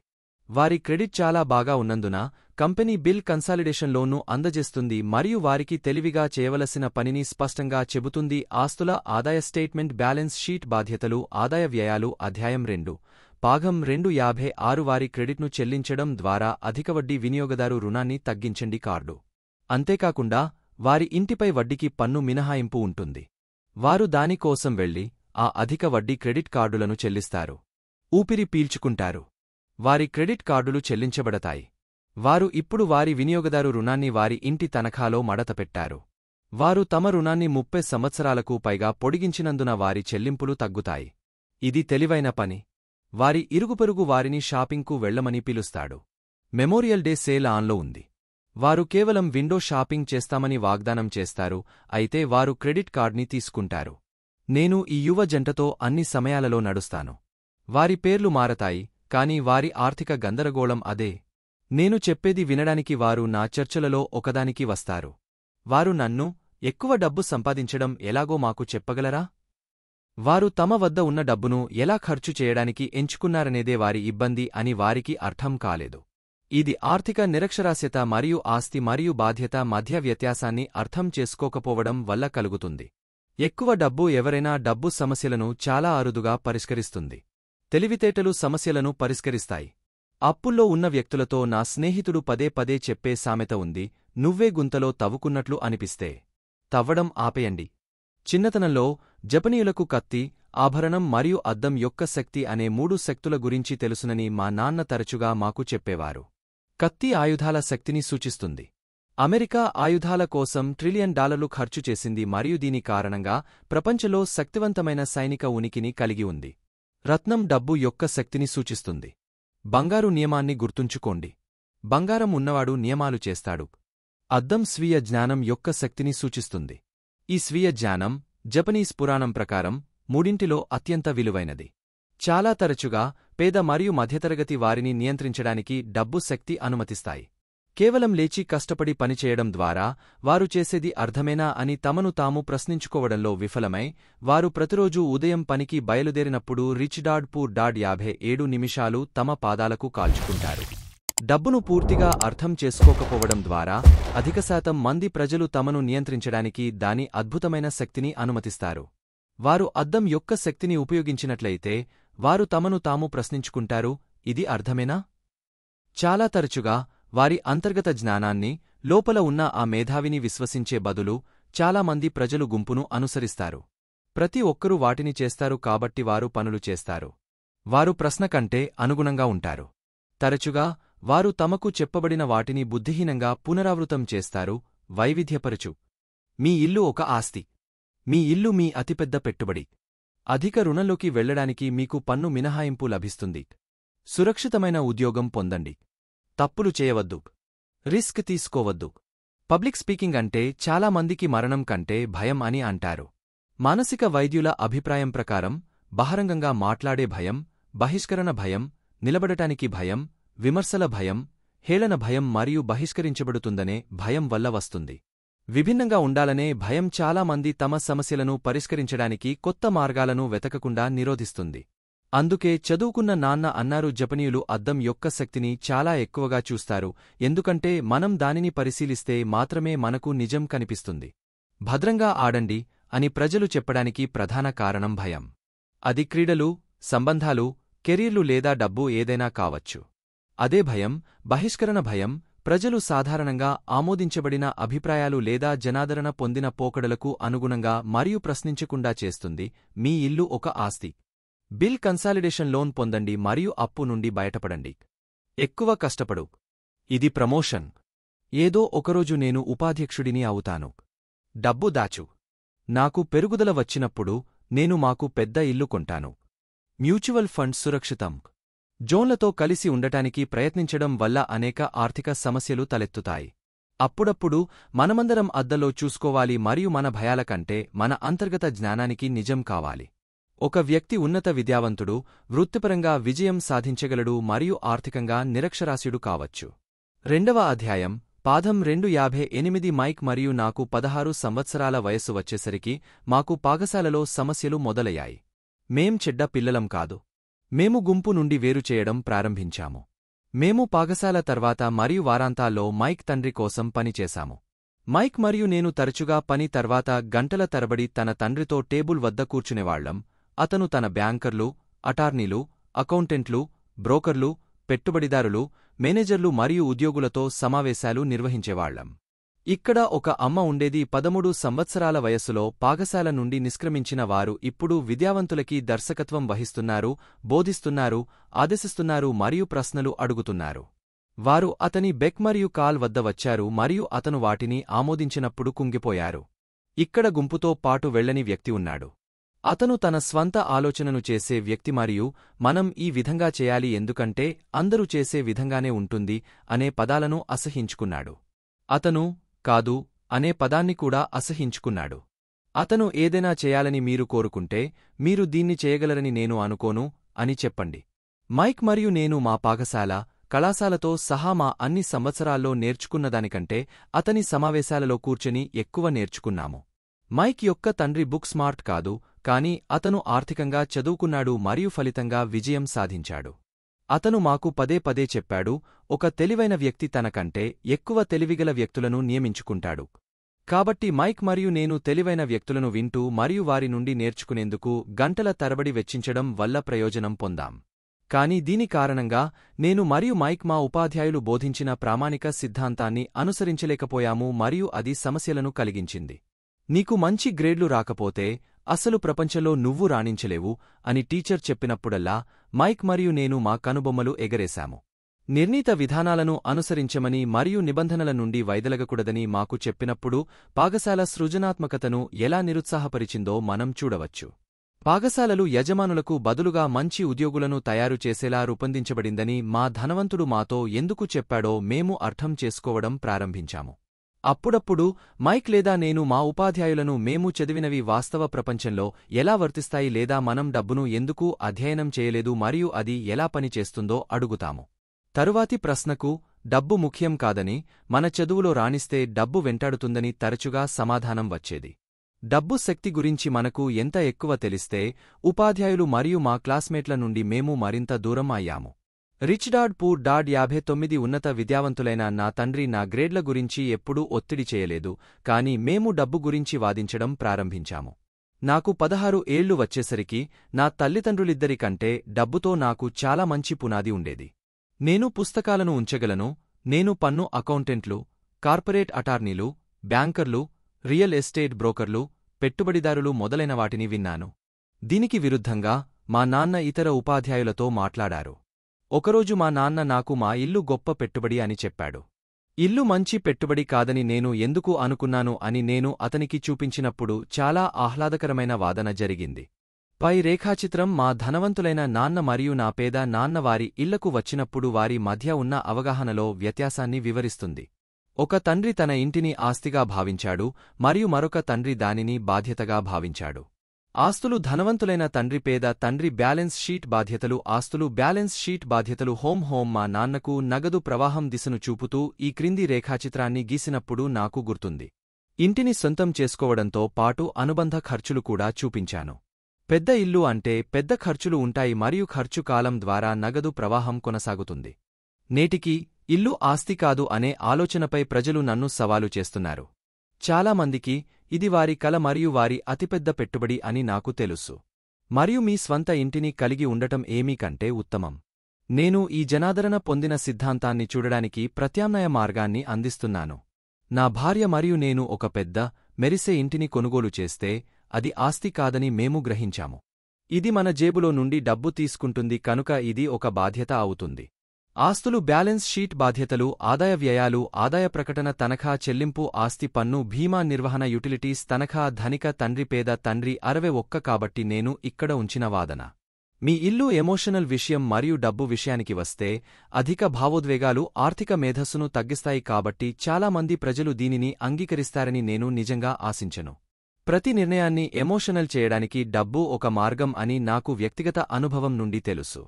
S1: వారి క్రెడిట్ చాలా బాగా ఉన్నందున కంపెనీ బిల్ కన్సాలిడేషన్లోనూ అందజేస్తుంది మరియు వారికి తెలివిగా చేయవలసిన పనిని స్పష్టంగా చెబుతుంది ఆస్తుల ఆదాయ స్టేట్మెంట్ బ్యాలెన్స్ షీట్ బాధ్యతలు ఆదాయ వ్యయాలు అధ్యాయం రెండు పాగం రెండు యాభై ఆరు వారి క్రెడిట్ను చెల్లించడం ద్వారా అధిక వడ్డీ వినియోగదారు రుణాన్ని తగ్గించండి కార్డు అంతేకాకుండా వారి ఇంటిపై వడ్డీకి పన్ను మినహాయింపు ఉంటుంది వారు దానికోసం వెళ్లి ఆ అధిక వడ్డీ క్రెడిట్ కార్డులను చెల్లిస్తారు ఊపిరి పీల్చుకుంటారు వారి క్రెడిట్ కార్డులు చెల్లించబడతాయి వారు ఇప్పుడు వారి వినియోగదారు రుణాన్ని వారి ఇంటి తనఖాలో మడతపెట్టారు వారు తమ రుణాన్ని ముప్పై సంవత్సరాలకు పైగా పొడిగించినందున వారి చెల్లింపులు తగ్గుతాయి ఇది తెలివైన పని వారి ఇరుగుపొరుగు వారిని షాపింగ్కు వెళ్లమని పిలుస్తాడు మెమోరియల్ డే సేల్ ఆన్లో ఉంది వారు కేవలం విండో షాపింగ్ చేస్తామని వాగ్దానం చేస్తారు అయితే వారు క్రెడిట్ కార్డ్ని తీసుకుంటారు నేను ఈ యువ జంటతో అన్ని సమయాలలో నడుస్తాను వారి పేర్లు మారతాయి కాని వారి ఆర్థిక గందరగోళం అదే నేను చెప్పేది వినడానికి వారు నా చర్చలలో ఒకదానికి వస్తారు వారు నన్ను ఎక్కువ డబ్బు సంపాదించడం ఎలాగో మాకు చెప్పగలరా వారు తమ వద్ద ఉన్న డబ్బును ఎలా ఖర్చు చేయడానికి ఎంచుకున్నారనేదే వారి ఇబ్బంది అని వారికి అర్థం కాలేదు ఇది ఆర్థిక నిరక్షరాస్యత మరియు ఆస్తి మరియు బాధ్యత మధ్య వ్యత్యాసాన్ని అర్థం చేసుకోకపోవడం వల్ల కలుగుతుంది ఎక్కువ డబ్బు ఎవరైనా డబ్బు సమస్యలను చాలా అరుదుగా పరిష్కరిస్తుంది తెలివితేటలు సమస్యలను పరిష్కరిస్తాయి అప్పుల్లో ఉన్న వ్యక్తులతో నా స్నేహితుడు పదే పదే చెప్పే సామెత ఉంది నువ్వే గుంతలో తవ్వుకున్నట్లు అనిపిస్తే తవ్వడం ఆపేయండి చిన్నతనంలో జపనీయులకు కత్తి ఆభరణం మరియు అద్దం యొక్క శక్తి అనే మూడు శక్తుల గురించి తెలుసునని మా నాన్న తరచుగా మాకు చెప్పేవారు కత్తి ఆయుధాల శక్తిని సూచిస్తుంది అమెరికా ఆయుధాల కోసం ట్రిలియన్ డాలర్లు ఖర్చు చేసింది మరియు దీని కారణంగా ప్రపంచంలో శక్తివంతమైన సైనిక ఉనికిని కలిగి ఉంది రత్నం డబ్బు యొక్క శక్తిని సూచిస్తుంది బంగారు నియమాన్ని గుర్తుంచుకోండి బంగారం ఉన్నవాడు నియమాలు చేస్తాడు అద్దం స్వీయ జ్ఞానం యొక్క శక్తిని సూచిస్తుంది ఈ స్వీయ జ్ఞానం జపనీస్ పురాణం ప్రకారం మూడింటిలో అత్యంత విలువైనది చాలా తరచుగా పేద మరియు మధ్యతరగతి వారిని నియంత్రించడానికి డబ్బు శక్తి అనుమతిస్తాయి కేవలం లేచి కష్టపడి పనిచేయడం ద్వారా వారు చేసేది అర్థమేనా అని తమను తాము ప్రశ్నించుకోవడంలో విఫలమై వారు ప్రతిరోజూ ఉదయం పనికి బయలుదేరినప్పుడు రిచ్ డాడ్ పూర్ డాడ్ యాభై ఏడు నిమిషాలు తమ పాదాలకు కాల్చుకుంటారు డబ్బును పూర్తిగా అర్థం చేసుకోకపోవడం ద్వారా అధిక శాతం మంది ప్రజలు తమను నియంత్రించడానికి దాని అద్భుతమైన శక్తిని అనుమతిస్తారు వారు అద్దం యొక్క శక్తిని ఉపయోగించినట్లయితే వారు తమను తాము ప్రశ్నించుకుంటారు ఇది అర్థమేనా చాలా తరచుగా వారి అంతర్గత జ్ఞానాన్ని లోపల ఉన్న ఆ మేధావిని విశ్వసించే బదులు చాలామంది ప్రజలు గుంపును అనుసరిస్తారు ప్రతి ఒక్కరూ వాటిని చేస్తారు కాబట్టి వారు పనులు చేస్తారు వారు ప్రశ్న కంటే అనుగుణంగా ఉంటారు తరచుగా వారు తమకు చెప్పబడిన వాటిని బుద్ధిహీనంగా పునరావృతం చేస్తారు వైవిధ్యపరచు మీ ఇల్లు ఒక ఆస్తి మీ ఇల్లు మీ అతిపెద్ద పెట్టుబడి అధిక రుణంలోకి వెళ్లడానికి మీకు పన్ను మినహాయింపు లభిస్తుంది సురక్షితమైన ఉద్యోగం పొందండి తప్పులు చేయవద్దు రిస్క్ తీసుకోవద్దు పబ్లిక్ స్పీకింగ్ అంటే చాలా మందికి మరణం కంటే భయం అని అంటారు మానసిక వైద్యుల అభిప్రాయం ప్రకారం బహరంగంగా మాట్లాడే భయం బహిష్కరణ భయం నిలబడటానికి భయం విమర్శల భయం హేళన భయం మరియు బహిష్కరించబడుతుందనే భయం వల్ల వస్తుంది విభిన్నంగా ఉండాలనే భయం చాలామంది తమ సమస్యలను పరిష్కరించడానికి కొత్త మార్గాలను వెతకకుండా నిరోధిస్తుంది అందుకే చదువుకున్న నాన్న అన్నారు జపనీయులు అద్దం యొక్క శక్తిని చాలా ఎక్కువగా చూస్తారు ఎందుకంటే మనం దానిని పరిశీలిస్తే మాత్రమే మనకు నిజం కనిపిస్తుంది భద్రంగా ఆడండి అని ప్రజలు చెప్పడానికి ప్రధాన కారణం భయం అది క్రీడలు సంబంధాలు కెరీర్లు లేదా డబ్బు ఏదైనా కావచ్చు అదే భయం బహిష్కరణ భయం ప్రజలు సాధారణంగా ఆమోదించబడిన అభిప్రాయాలు లేదా జనాదరణ పొందిన పోకడలకు అనుగుణంగా మరియు ప్రశ్నించకుండా చేస్తుంది మీ ఇల్లు ఒక ఆస్తి బిల్ కన్సాలిడేషన్ లోన్ పొందండి మరియు అప్పు నుండి బయటపడండి ఎక్కువ కష్టపడు ఇది ప్రమోషన్ ఏదో ఒకరోజు నేను ఉపాధ్యక్షుడిని అవుతాను డబ్బు దాచు నాకు పెరుగుదల వచ్చినప్పుడు నేను మాకు పెద్ద ఇల్లు కొంటాను మ్యూచువల్ ఫండ్ సురక్షితం జోన్లతో కలిసి ఉండటానికి ప్రయత్నించడం వల్ల అనేక ఆర్థిక సమస్యలు తలెత్తుతాయి అప్పుడప్పుడు మనమందరం అద్దలో చూసుకోవాలి మరియు మన భయాలకంటే మన అంతర్గత జ్ఞానానికి నిజం కావాలి ఒక వ్యక్తి ఉన్నత విద్యావంతుడు వృత్తిపరంగా విజయం సాధించగలడు మరియు ఆర్థికంగా నిరక్షరాస్యుడు కావచ్చు రెండవ అధ్యాయం పాదం రెండు యాభై ఎనిమిది మైక్ మరియు నాకు పదహారు సంవత్సరాల వయస్సు వచ్చేసరికి మాకు పాగశాలలో సమస్యలు మొదలయ్యాయి మేం చెడ్డ పిల్లలం కాదు మేము గుంపు నుండి వేరు చేయడం ప్రారంభించాము మేము పాగశాల తర్వాత మరియు వారాంతాల్లో మైక్ తండ్రి కోసం పనిచేశాము మైక్ మరియు నేను తరచుగా పని తర్వాత గంటల తరబడి తన తండ్రితో టేబుల్ వద్ద కూర్చునేవాళ్లం అతను తన బ్యాంకర్లు అటార్నీలు అకౌంటెంట్లు బ్రోకర్లు పెట్టుబడిదారులు మేనేజర్లు మరియు ఉద్యోగులతో సమావేశాలు నిర్వహించేవాళ్లం ఇక్కడ ఒక అమ్మ ఉండేది పదమూడు సంవత్సరాల వయస్సులో పాగశాల నుండి నిష్క్రమించిన వారు ఇప్పుడు విద్యావంతులకి దర్శకత్వం వహిస్తున్నారు బోధిస్తున్నారు ఆదేశిస్తున్నారు మరియు ప్రశ్నలు అడుగుతున్నారు వారు అతని బెక్ మరియు కాల్ వద్ద వచ్చారు మరియు అతను వాటిని ఆమోదించినప్పుడు కుంగిపోయారు ఇక్కడ గుంపుతో పాటు వెళ్లని వ్యక్తి ఉన్నాడు అతను తన స్వంత ఆలోచనను చేసే వ్యక్తి మరియు మనం ఈ విధంగా చేయాలి ఎందుకంటే అందరూ చేసే విధంగానే ఉంటుంది అనే పదాలను అసహించుకున్నాడు అతను కాదు అనే పదాన్ని కూడా అసహించుకున్నాడు అతను ఏదైనా చేయాలని మీరు కోరుకుంటే మీరు దీన్ని చేయగలరని నేను అనుకోను అని చెప్పండి మైక్ మరియు నేను మా పాఠశాల కళాశాలతో సహా మా అన్ని సంవత్సరాల్లో నేర్చుకున్నదానికంటే అతని సమావేశాలలో కూర్చొని ఎక్కువ నేర్చుకున్నాము మైక్ యొక్క తండ్రి బుక్ స్మార్ట్ కాదు కాని అతను ఆర్థికంగా చదువుకున్నాడు మరియు ఫలితంగా విజయం సాధించాడు అతను మాకు పదే పదే చెప్పాడు ఒక తెలివైన వ్యక్తి తనకంటే ఎక్కువ తెలివిగల వ్యక్తులను నియమించుకుంటాడు కాబట్టి మైక్ మరియు నేను తెలివైన వ్యక్తులను వింటూ మరియు వారి నుండి నేర్చుకునేందుకు గంటల తరబడి వెచ్చించడం వల్ల ప్రయోజనం పొందాం కాని దీని కారణంగా నేను మరియు మైక్ మా ఉపాధ్యాయులు బోధించిన ప్రామాణిక సిద్ధాంతాన్ని అనుసరించలేకపోయాము మరియు అది సమస్యలను కలిగించింది నీకు మంచి గ్రేడ్లు రాకపోతే అసలు ప్రపంచంలో నువ్వు రాణించలేవు అని టీచర్ చెప్పినప్పుడల్లా మైక్ మరియు నేను మా కనుబొమ్మలు ఎగరేశాము నిర్ణీత విధానాలను అనుసరించమని మరియు నిబంధనల నుండి వైదలగకూడదని మాకు చెప్పినప్పుడు పాగశాల సృజనాత్మకతను ఎలా నిరుత్సాహపరిచిందో మనం చూడవచ్చు పాగశాలలు యజమానులకు బదులుగా మంచి ఉద్యోగులను తయారు చేసేలా రూపొందించబడిందని మా ధనవంతుడు మాతో ఎందుకు చెప్పాడో మేము అర్థం చేసుకోవడం ప్రారంభించాము అప్పుడప్పుడు మైక్ లేదా నేను మా ఉపాధ్యాయులను మేము చదివినవి వాస్తవ ప్రపంచంలో ఎలా వర్తిస్తాయి లేదా మనం డబ్బును ఎందుకు అధ్యయనం చేయలేదు మరియు అది ఎలా పనిచేస్తుందో అడుగుతాము తరువాతి ప్రశ్నకు డబ్బు ముఖ్యం కాదని మన చదువులో రాణిస్తే డబ్బు వెంటాడుతుందని తరచుగా సమాధానం వచ్చేది డబ్బు శక్తి గురించి మనకు ఎంత ఎక్కువ తెలిస్తే ఉపాధ్యాయులు మరియు మా క్లాస్మేట్ల నుండి మేము మరింత దూరం అయ్యాము రిచ్ డాడ్ పూర్ డాడ్ యాభై తొమ్మిది ఉన్నత విద్యావంతులైన నా తండ్రి నా గ్రేడ్ల గురించి ఎప్పుడూ ఒత్తిడి చేయలేదు కాని మేము డబ్బు గురించి వాదించడం ప్రారంభించాము నాకు పదహారు ఏళ్లు వచ్చేసరికి నా తల్లిదండ్రులిద్దరికంటే డబ్బుతో నాకు చాలా మంచి పునాది ఉండేది నేను పుస్తకాలను ఉంచగలను నేను పన్ను అకౌంటెంట్లు కార్పొరేట్ అటార్నీలు బ్యాంకర్లు రియల్ ఎస్టేట్ బ్రోకర్లు పెట్టుబడిదారులు మొదలైన వాటిని విన్నాను దీనికి విరుద్ధంగా మా నాన్న ఇతర ఉపాధ్యాయులతో మాట్లాడారు ఒకరోజు మా నాన్న నాకు మా ఇల్లు గొప్ప పెట్టుబడి అని చెప్పాడు ఇల్లు మంచి పెట్టుబడి కాదని నేను ఎందుకు అనుకున్నాను అని నేను అతనికి చూపించినప్పుడు చాలా ఆహ్లాదకరమైన వాదన జరిగింది పై రేఖాచిత్రం మా ధనవంతులైన నాన్న మరియు నా పేద నాన్న వారి ఇళ్లకు వచ్చినప్పుడు వారి మధ్య ఉన్న అవగాహనలో వ్యత్యాసాన్ని వివరిస్తుంది ఒక తండ్రి తన ఇంటిని ఆస్తిగా భావించాడు మరియు మరొక తండ్రి దానిని బాధ్యతగా భావించాడు ఆస్తులు ధనవంతులైన తండ్రి పేద తండ్రి బ్యాలెన్స్ షీట్ బాధ్యతలు ఆస్తులు బ్యాలెన్స్ షీట్ బాధ్యతలు హోమ్ హోమ్ మా నాన్నకు నగదు ప్రవాహం దిశను చూపుతూ ఈ క్రింది రేఖాచిత్రాన్ని గీసినప్పుడు నాకు గుర్తుంది ఇంటిని సొంతం చేసుకోవడంతో పాటు అనుబంధ ఖర్చులు కూడా చూపించాను పెద్ద ఇల్లు అంటే పెద్ద ఖర్చులు ఉంటాయి మరియు ఖర్చు కాలం ద్వారా నగదు ప్రవాహం కొనసాగుతుంది నేటికి ఇల్లు ఆస్తి కాదు అనే ఆలోచనపై ప్రజలు నన్ను సవాలు చేస్తున్నారు చాలామందికి ఇది వారి కల మరియు వారి అతిపెద్ద పెట్టుబడి అని నాకు తెలుసు మరియు మీ స్వంత ఇంటిని కలిగి ఉండటం ఏమీ కంటే ఉత్తమం నేను ఈ జనాదరణ పొందిన సిద్ధాంతాన్ని చూడడానికి ప్రత్యామ్నాయ మార్గాన్ని అందిస్తున్నాను నా భార్య మరియు నేను ఒక పెద్ద మెరిసే ఇంటిని కొనుగోలు చేస్తే అది ఆస్తి కాదని మేము గ్రహించాము ఇది మన జేబులో నుండి డబ్బు తీసుకుంటుంది కనుక ఇది ఒక బాధ్యత అవుతుంది ఆస్తులు బ్యాలెన్స్ షీట్ బాధ్యతలు ఆదాయ వ్యయాలు ఆదాయ ప్రకటన తనఖా చెల్లింపు ఆస్తి పన్ను భీమా నిర్వహణ యుటిలిటీస్ తనఖా ధనిక తండ్రి పేద తండ్రి అరవై ఒక్క కాబట్టి నేను ఇక్కడ ఉంచిన వాదన మీ ఇల్లు ఎమోషనల్ విషయం మరియు డబ్బు విషయానికి వస్తే అధిక భావోద్వేగాలు ఆర్థిక మేధస్సును తగ్గిస్తాయి కాబట్టి చాలామంది ప్రజలు దీనిని అంగీకరిస్తారని నేను నిజంగా ఆశించను ప్రతి నిర్ణయాన్ని ఎమోషనల్ చేయడానికి డబ్బు ఒక మార్గం అని నాకు వ్యక్తిగత అనుభవం నుండి తెలుసు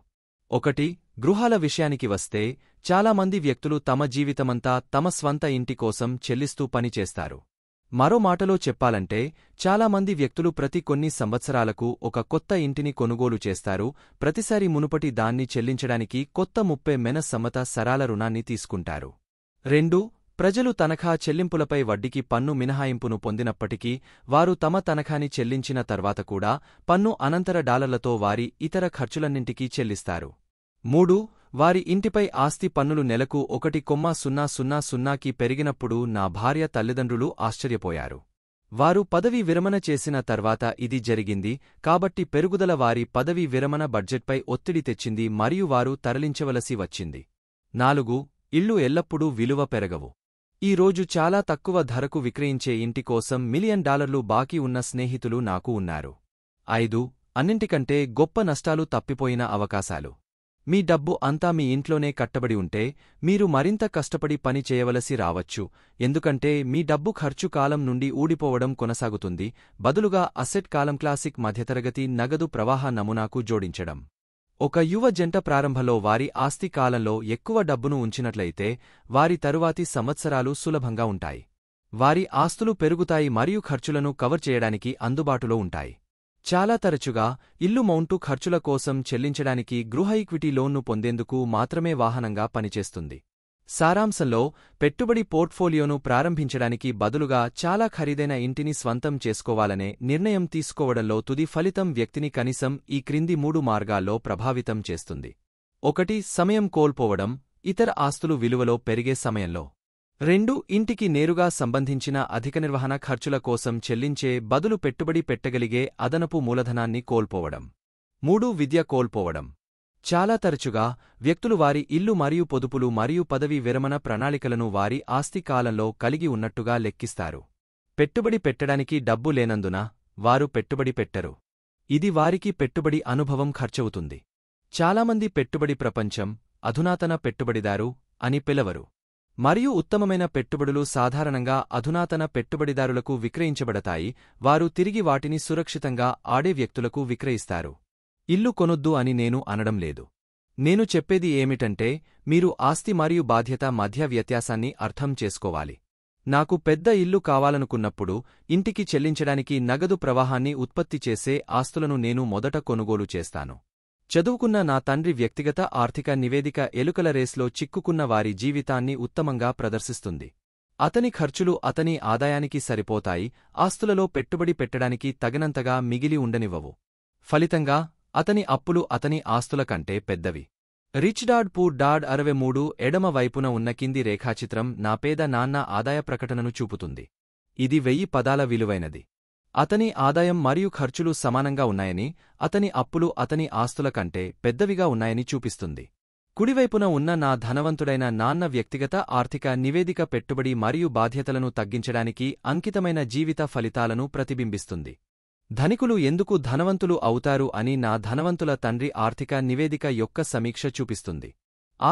S1: ఒకటి గృహాల విషయానికి వస్తే చాలామంది వ్యక్తులు తమ జీవితమంతా తమ స్వంత ఇంటి కోసం చెల్లిస్తూ పనిచేస్తారు మరో మాటలో చెప్పాలంటే చాలామంది వ్యక్తులు ప్రతి కొన్ని సంవత్సరాలకు ఒక కొత్త ఇంటిని కొనుగోలు చేస్తారు ప్రతిసారి మునుపటి దాన్ని చెల్లించడానికి కొత్త ముప్పై మెనస్సమ్మత సరాల రుణాన్ని తీసుకుంటారు రెండు ప్రజలు తనఖా చెల్లింపులపై వడ్డీకి పన్ను మినహాయింపును పొందినప్పటికీ వారు తమ తనఖాని చెల్లించిన తర్వాత కూడా పన్ను అనంతర డాలర్లతో వారి ఇతర ఖర్చులన్నింటికీ చెల్లిస్తారు మూడు వారి ఇంటిపై ఆస్తి పన్నులు నెలకు ఒకటి కొమ్మ సున్నా సున్నా సున్నాకి పెరిగినప్పుడు నా భార్య తల్లిదండ్రులు ఆశ్చర్యపోయారు వారు పదవీ విరమణ చేసిన తర్వాత ఇది జరిగింది కాబట్టి పెరుగుదల వారి పదవీ విరమణ బడ్జెట్పై ఒత్తిడి తెచ్చింది మరియు వారు తరలించవలసి వచ్చింది నాలుగు ఇళ్ళు ఎల్లప్పుడూ విలువ పెరగవు ఈ రోజు చాలా తక్కువ ధరకు విక్రయించే ఇంటి కోసం మిలియన్ డాలర్లు బాకీ ఉన్న స్నేహితులు నాకు ఉన్నారు ఐదు అన్నింటికంటే గొప్ప నష్టాలు తప్పిపోయిన అవకాశాలు మీ డబ్బు అంతా మీ ఇంట్లోనే కట్టబడి ఉంటే మీరు మరింత కష్టపడి పని చేయవలసి రావచ్చు ఎందుకంటే మీ డబ్బు ఖర్చు కాలం నుండి ఊడిపోవడం కొనసాగుతుంది బదులుగా అసెట్ కాలం క్లాసిక్ మధ్యతరగతి నగదు ప్రవాహ నమూనాకు జోడించడం ఒక యువ జంట ప్రారంభంలో వారి ఆస్తి కాలంలో ఎక్కువ డబ్బును ఉంచినట్లయితే వారి తరువాతి సంవత్సరాలు సులభంగా ఉంటాయి వారి ఆస్తులు పెరుగుతాయి మరియు ఖర్చులను కవర్ చేయడానికి అందుబాటులో ఉంటాయి చాలా తరచుగా ఇల్లు మౌంటు ఖర్చుల కోసం చెల్లించడానికి గృహ ఈక్విటీ లోన్ను పొందేందుకు మాత్రమే వాహనంగా పనిచేస్తుంది సారాంశంలో పెట్టుబడి పోర్ట్ఫోలియోను ప్రారంభించడానికి బదులుగా చాలా ఖరీదైన ఇంటిని స్వంతం చేసుకోవాలనే నిర్ణయం తీసుకోవడంలో తుది ఫలితం వ్యక్తిని కనీసం ఈ క్రింది మూడు మార్గాల్లో ప్రభావితం చేస్తుంది ఒకటి సమయం కోల్పోవడం ఇతర ఆస్తులు విలువలో పెరిగే సమయంలో రెండు ఇంటికి నేరుగా సంబంధించిన అధిక నిర్వహణ ఖర్చుల కోసం చెల్లించే బదులు పెట్టుబడి పెట్టగలిగే అదనపు మూలధనాన్ని కోల్పోవడం మూడు విద్య కోల్పోవడం చాలా తరచుగా వ్యక్తులు వారి ఇల్లు మరియు పొదుపులు మరియు పదవి విరమణ ప్రణాళికలను వారి ఆస్తి కాలంలో కలిగి ఉన్నట్టుగా లెక్కిస్తారు పెట్టుబడి పెట్టడానికి డబ్బు లేనందున వారు పెట్టుబడి పెట్టరు ఇది వారికి పెట్టుబడి అనుభవం ఖర్చవుతుంది చాలామంది పెట్టుబడి ప్రపంచం అధునాతన పెట్టుబడిదారు అని పిలవరు మరియు ఉత్తమమైన పెట్టుబడులు సాధారణంగా అధునాతన పెట్టుబడిదారులకు విక్రయించబడతాయి వారు తిరిగి వాటిని సురక్షితంగా ఆడే వ్యక్తులకు విక్రయిస్తారు ఇల్లు కొనొద్దు అని నేను అనడం లేదు నేను చెప్పేది ఏమిటంటే మీరు ఆస్తి మరియు బాధ్యత మధ్య వ్యత్యాసాన్ని అర్థం చేసుకోవాలి నాకు పెద్ద ఇల్లు కావాలనుకున్నప్పుడు ఇంటికి చెల్లించడానికి నగదు ప్రవాహాన్ని ఉత్పత్తి చేసే ఆస్తులను నేను మొదట కొనుగోలు చేస్తాను చదువుకున్న నా తండ్రి వ్యక్తిగత ఆర్థిక నివేదిక ఎలుకల రేస్లో చిక్కుకున్న వారి జీవితాన్ని ఉత్తమంగా ప్రదర్శిస్తుంది అతని ఖర్చులు అతని ఆదాయానికి సరిపోతాయి ఆస్తులలో పెట్టుబడి పెట్టడానికి తగినంతగా మిగిలి ఉండనివ్వవు ఫలితంగా అతని అప్పులు అతని ఆస్తుల కంటే పెద్దవి రిచ్ డాడ్ పూర్ డాడ్ అరవై మూడు ఎడమ వైపున ఉన్న కింది రేఖాచిత్రం నా పేద నాన్న ఆదాయ ప్రకటనను చూపుతుంది ఇది వెయ్యి పదాల విలువైనది అతని ఆదాయం మరియు ఖర్చులు సమానంగా ఉన్నాయని అతని అప్పులు అతని ఆస్తుల కంటే పెద్దవిగా ఉన్నాయని చూపిస్తుంది కుడివైపున ఉన్న నా ధనవంతుడైన నాన్న వ్యక్తిగత ఆర్థిక నివేదిక పెట్టుబడి మరియు బాధ్యతలను తగ్గించడానికి అంకితమైన జీవిత ఫలితాలను ప్రతిబింబిస్తుంది ధనికులు ఎందుకు ధనవంతులు అవుతారు అని నా ధనవంతుల తండ్రి ఆర్థిక నివేదిక యొక్క సమీక్ష చూపిస్తుంది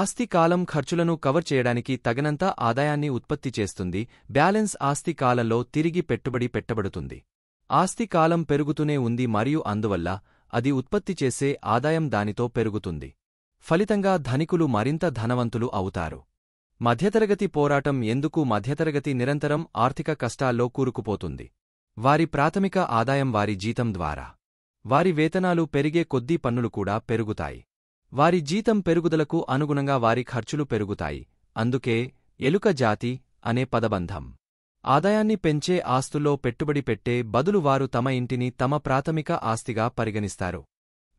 S1: ఆస్తి కాలం ఖర్చులను కవర్ చేయడానికి తగినంత ఆదాయాన్ని ఉత్పత్తి చేస్తుంది బ్యాలెన్స్ ఆస్తి కాలంలో తిరిగి పెట్టుబడి పెట్టబడుతుంది ఆస్తి కాలం పెరుగుతూనే ఉంది మరియు అందువల్ల అది ఉత్పత్తి చేసే ఆదాయం దానితో పెరుగుతుంది ఫలితంగా ధనికులు మరింత ధనవంతులు అవుతారు మధ్యతరగతి పోరాటం ఎందుకు మధ్యతరగతి నిరంతరం ఆర్థిక కష్టాల్లో కూరుకుపోతుంది వారి ప్రాథమిక ఆదాయం వారి జీతం ద్వారా వారి వేతనాలు పెరిగే కొద్దీ పన్నులు కూడా పెరుగుతాయి వారి జీతం పెరుగుదలకు అనుగుణంగా వారి ఖర్చులు పెరుగుతాయి అందుకే ఎలుక జాతి అనే పదబంధం ఆదాయాన్ని పెంచే ఆస్తుల్లో పెట్టుబడి పెట్టే బదులు వారు తమ ఇంటిని తమ ప్రాథమిక ఆస్తిగా పరిగణిస్తారు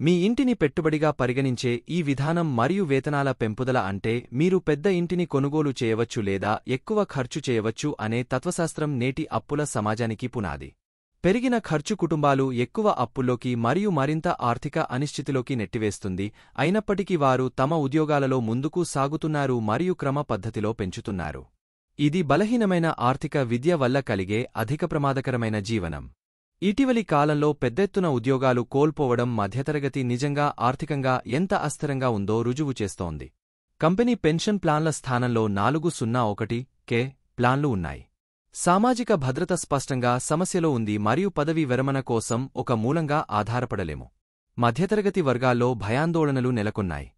S1: మీ ఇంటిని పెట్టుబడిగా పరిగణించే ఈ విధానం మరియు వేతనాల పెంపుదల అంటే మీరు పెద్ద ఇంటిని కొనుగోలు చేయవచ్చు లేదా ఎక్కువ ఖర్చు చేయవచ్చు అనే తత్వశాస్త్రం నేటి అప్పుల సమాజానికి పునాది పెరిగిన ఖర్చు కుటుంబాలు ఎక్కువ అప్పుల్లోకి మరియు మరింత ఆర్థిక అనిశ్చితిలోకి నెట్టివేస్తుంది అయినప్పటికీ వారు తమ ఉద్యోగాలలో ముందుకు సాగుతున్నారు మరియు క్రమ పద్ధతిలో పెంచుతున్నారు ఇది బలహీనమైన ఆర్థిక విద్య వల్ల కలిగే అధిక ప్రమాదకరమైన జీవనం ఇటీవలి కాలంలో పెద్దెత్తున ఉద్యోగాలు కోల్పోవడం మధ్యతరగతి నిజంగా ఆర్థికంగా ఎంత అస్థిరంగా ఉందో రుజువు చేస్తోంది కంపెనీ పెన్షన్ ప్లాన్ల స్థానంలో నాలుగు సున్నా ఒకటి కే ప్లాన్లు ఉన్నాయి సామాజిక భద్రత స్పష్టంగా సమస్యలో ఉంది మరియు పదవీ విరమణ కోసం ఒక మూలంగా ఆధారపడలేము మధ్యతరగతి వర్గాల్లో భయాందోళనలు నెలకొన్నాయి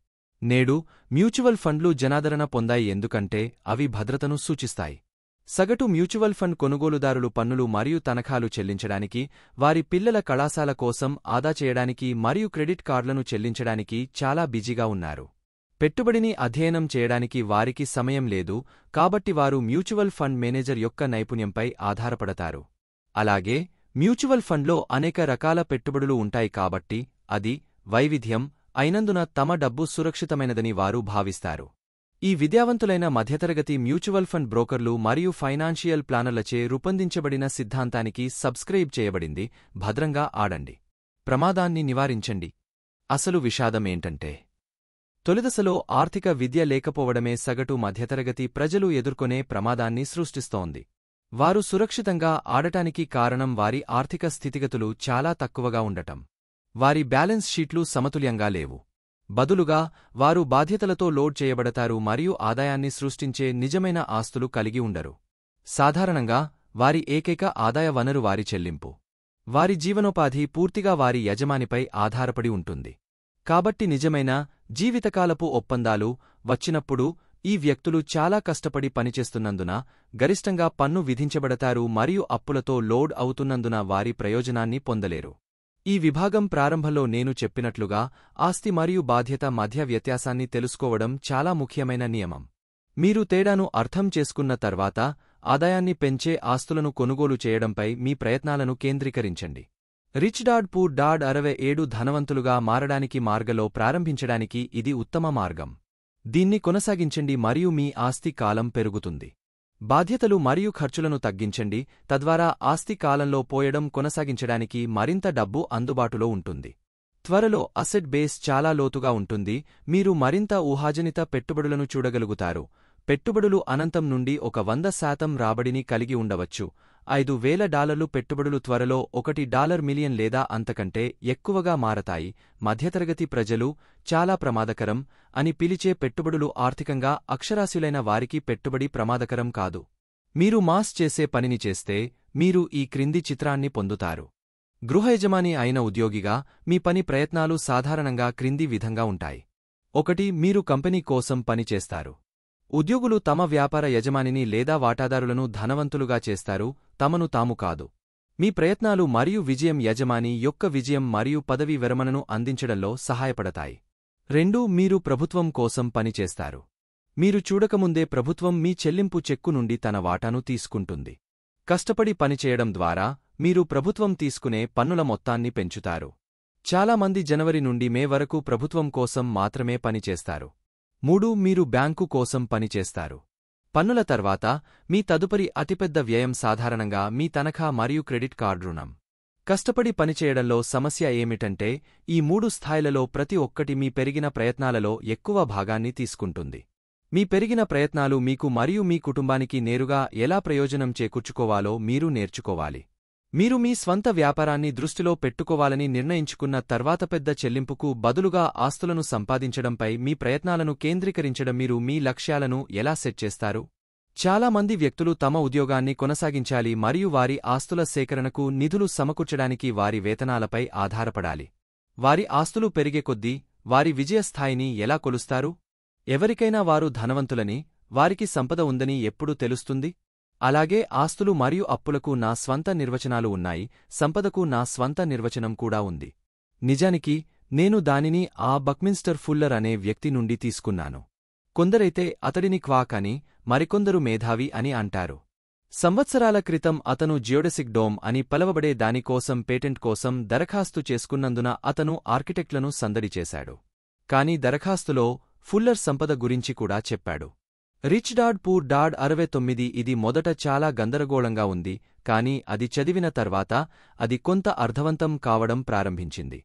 S1: నేడు మ్యూచువల్ ఫండ్లు జనాదరణ పొందాయి ఎందుకంటే అవి భద్రతను సూచిస్తాయి సగటు మ్యూచువల్ ఫండ్ కొనుగోలుదారులు పన్నులు మరియు తనఖాలు చెల్లించడానికి వారి పిల్లల కళాశాల కోసం ఆదా చేయడానికి మరియు క్రెడిట్ కార్డులను చెల్లించడానికి చాలా బిజీగా ఉన్నారు పెట్టుబడిని అధ్యయనం చేయడానికి వారికి సమయం లేదు కాబట్టి వారు మ్యూచువల్ ఫండ్ మేనేజర్ యొక్క నైపుణ్యంపై ఆధారపడతారు అలాగే మ్యూచువల్ ఫండ్లో అనేక రకాల పెట్టుబడులు ఉంటాయి కాబట్టి అది వైవిధ్యం అయినందున తమ డబ్బు సురక్షితమైనదని వారు భావిస్తారు ఈ విద్యావంతులైన మధ్యతరగతి మ్యూచువల్ ఫండ్ బ్రోకర్లు మరియు ఫైనాన్షియల్ ప్లానర్లచే రూపొందించబడిన సిద్ధాంతానికి సబ్స్క్రైబ్ చేయబడింది భద్రంగా ఆడండి ప్రమాదాన్ని నివారించండి అసలు విషాదమేంటంటే తొలిదశలో ఆర్థిక విద్య లేకపోవడమే సగటు మధ్యతరగతి ప్రజలు ఎదుర్కొనే ప్రమాదాన్ని సృష్టిస్తోంది వారు సురక్షితంగా ఆడటానికి కారణం వారి ఆర్థిక స్థితిగతులు చాలా తక్కువగా ఉండటం వారి బ్యాలెన్స్ షీట్లు సమతుల్యంగా లేవు బదులుగా వారు బాధ్యతలతో లోడ్ చేయబడతారు మరియు ఆదాయాన్ని సృష్టించే నిజమైన ఆస్తులు కలిగి ఉండరు సాధారణంగా వారి ఏకైక ఆదాయ వనరు వారి చెల్లింపు వారి జీవనోపాధి పూర్తిగా వారి యజమానిపై ఆధారపడి ఉంటుంది కాబట్టి నిజమైన జీవితకాలపు ఒప్పందాలు వచ్చినప్పుడు ఈ వ్యక్తులు చాలా కష్టపడి పనిచేస్తున్నందున గరిష్టంగా పన్ను విధించబడతారు మరియు అప్పులతో లోడ్ అవుతున్నందున వారి ప్రయోజనాన్ని పొందలేరు ఈ విభాగం ప్రారంభంలో నేను చెప్పినట్లుగా ఆస్తి మరియు బాధ్యత మధ్య వ్యత్యాసాన్ని తెలుసుకోవడం చాలా ముఖ్యమైన నియమం మీరు తేడాను అర్థం చేసుకున్న తర్వాత ఆదాయాన్ని పెంచే ఆస్తులను కొనుగోలు చేయడంపై మీ ప్రయత్నాలను కేంద్రీకరించండి రిచ్ డాడ్ పూర్ డాడ్ అరవై ఏడు ధనవంతులుగా మారడానికి మార్గలో ప్రారంభించడానికి ఇది ఉత్తమ మార్గం దీన్ని కొనసాగించండి మరియు మీ ఆస్తి కాలం పెరుగుతుంది బాధ్యతలు మరియు ఖర్చులను తగ్గించండి తద్వారా ఆస్తి కాలంలో పోయడం కొనసాగించడానికి మరింత డబ్బు అందుబాటులో ఉంటుంది త్వరలో అసెట్ బేస్ చాలా లోతుగా ఉంటుంది మీరు మరింత ఊహాజనిత పెట్టుబడులను చూడగలుగుతారు పెట్టుబడులు అనంతం నుండి ఒక వంద శాతం రాబడిని కలిగి ఉండవచ్చు ఐదు వేల డాలర్లు పెట్టుబడులు త్వరలో ఒకటి డాలర్ మిలియన్ లేదా అంతకంటే ఎక్కువగా మారతాయి మధ్యతరగతి ప్రజలు చాలా ప్రమాదకరం అని పిలిచే పెట్టుబడులు ఆర్థికంగా అక్షరాస్యులైన వారికి పెట్టుబడి ప్రమాదకరం కాదు మీరు మాస్ చేసే పనిని చేస్తే మీరు ఈ క్రింది చిత్రాన్ని పొందుతారు గృహయజమాని అయిన ఉద్యోగిగా మీ పని ప్రయత్నాలు సాధారణంగా క్రింది విధంగా ఉంటాయి ఒకటి మీరు కంపెనీ కోసం పనిచేస్తారు ఉద్యోగులు తమ వ్యాపార యజమానిని లేదా వాటాదారులను ధనవంతులుగా చేస్తారు తమను తాము కాదు మీ ప్రయత్నాలు మరియు విజయం యజమాని యొక్క విజయం మరియు పదవీ విరమణను అందించడంలో సహాయపడతాయి రెండూ మీరు ప్రభుత్వం కోసం పనిచేస్తారు మీరు చూడకముందే ప్రభుత్వం మీ చెల్లింపు చెక్కు నుండి తన వాటాను తీసుకుంటుంది కష్టపడి పనిచేయడం ద్వారా మీరు ప్రభుత్వం తీసుకునే పన్నుల మొత్తాన్ని పెంచుతారు చాలామంది జనవరి నుండి మే వరకు ప్రభుత్వం కోసం మాత్రమే పనిచేస్తారు మూడు మీరు బ్యాంకు కోసం పనిచేస్తారు పన్నుల తర్వాత మీ తదుపరి అతిపెద్ద వ్యయం సాధారణంగా మీ తనఖా మరియు క్రెడిట్ కార్డు రుణం కష్టపడి పనిచేయడంలో సమస్య ఏమిటంటే ఈ మూడు స్థాయిలలో ప్రతి ఒక్కటి మీ పెరిగిన ప్రయత్నాలలో ఎక్కువ భాగాన్ని తీసుకుంటుంది మీ పెరిగిన ప్రయత్నాలు మీకు మరియు మీ కుటుంబానికి నేరుగా ఎలా ప్రయోజనం చేకూర్చుకోవాలో మీరు నేర్చుకోవాలి మీరు మీ స్వంత వ్యాపారాన్ని దృష్టిలో పెట్టుకోవాలని నిర్ణయించుకున్న తర్వాత పెద్ద చెల్లింపుకు బదులుగా ఆస్తులను సంపాదించడంపై మీ ప్రయత్నాలను కేంద్రీకరించడం మీరు మీ లక్ష్యాలను ఎలా సెట్ చేస్తారు చాలామంది వ్యక్తులు తమ ఉద్యోగాన్ని కొనసాగించాలి మరియు వారి ఆస్తుల సేకరణకు నిధులు సమకూర్చడానికి వారి వేతనాలపై ఆధారపడాలి వారి ఆస్తులు పెరిగే కొద్దీ వారి విజయస్థాయిని ఎలా కొలుస్తారు ఎవరికైనా వారు ధనవంతులని వారికి సంపద ఉందని ఎప్పుడు తెలుస్తుంది అలాగే ఆస్తులు మరియు అప్పులకు నా స్వంత నిర్వచనాలు ఉన్నాయి సంపదకు నా స్వంత నిర్వచనం కూడా ఉంది నిజానికి నేను దానిని ఆ బక్మిన్స్టర్ ఫుల్లర్ అనే వ్యక్తి నుండి తీసుకున్నాను కొందరైతే అతడిని క్వాక్ అని మరికొందరు మేధావి అని అంటారు సంవత్సరాల క్రితం అతను జియోడెసిక్ డోమ్ అని పలవబడే దానికోసం పేటెంట్ కోసం దరఖాస్తు చేసుకున్నందున అతను ఆర్కిటెక్ట్లను సందడి చేశాడు కాని దరఖాస్తులో ఫుల్లర్ సంపద గురించి కూడా చెప్పాడు రిచ్ డాడ్ పూర్ డాడ్ అరవై తొమ్మిది ఇది మొదట చాలా గందరగోళంగా ఉంది కాని అది చదివిన తర్వాత అది కొంత అర్థవంతం కావడం ప్రారంభించింది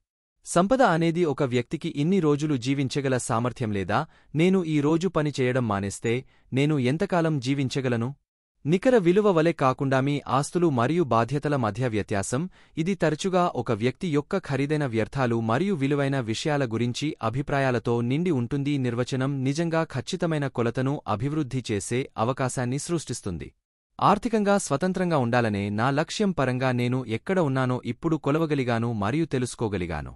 S1: సంపద అనేది ఒక వ్యక్తికి ఇన్ని రోజులు జీవించగల సామర్థ్యం లేదా నేను ఈ రోజు పని మానేస్తే నేను ఎంతకాలం జీవించగలను నికర విలువ వలె కాకుండా మీ ఆస్తులు మరియు బాధ్యతల మధ్య వ్యత్యాసం ఇది తరచుగా ఒక వ్యక్తి యొక్క ఖరీదైన వ్యర్థాలు మరియు విలువైన విషయాల గురించి అభిప్రాయాలతో నిండి ఉంటుంది నిర్వచనం నిజంగా ఖచ్చితమైన కొలతను అభివృద్ధి చేసే అవకాశాన్ని సృష్టిస్తుంది ఆర్థికంగా స్వతంత్రంగా ఉండాలనే నా లక్ష్యం పరంగా నేను ఎక్కడ ఉన్నానో ఇప్పుడు కొలవగలిగాను మరియు తెలుసుకోగలిగాను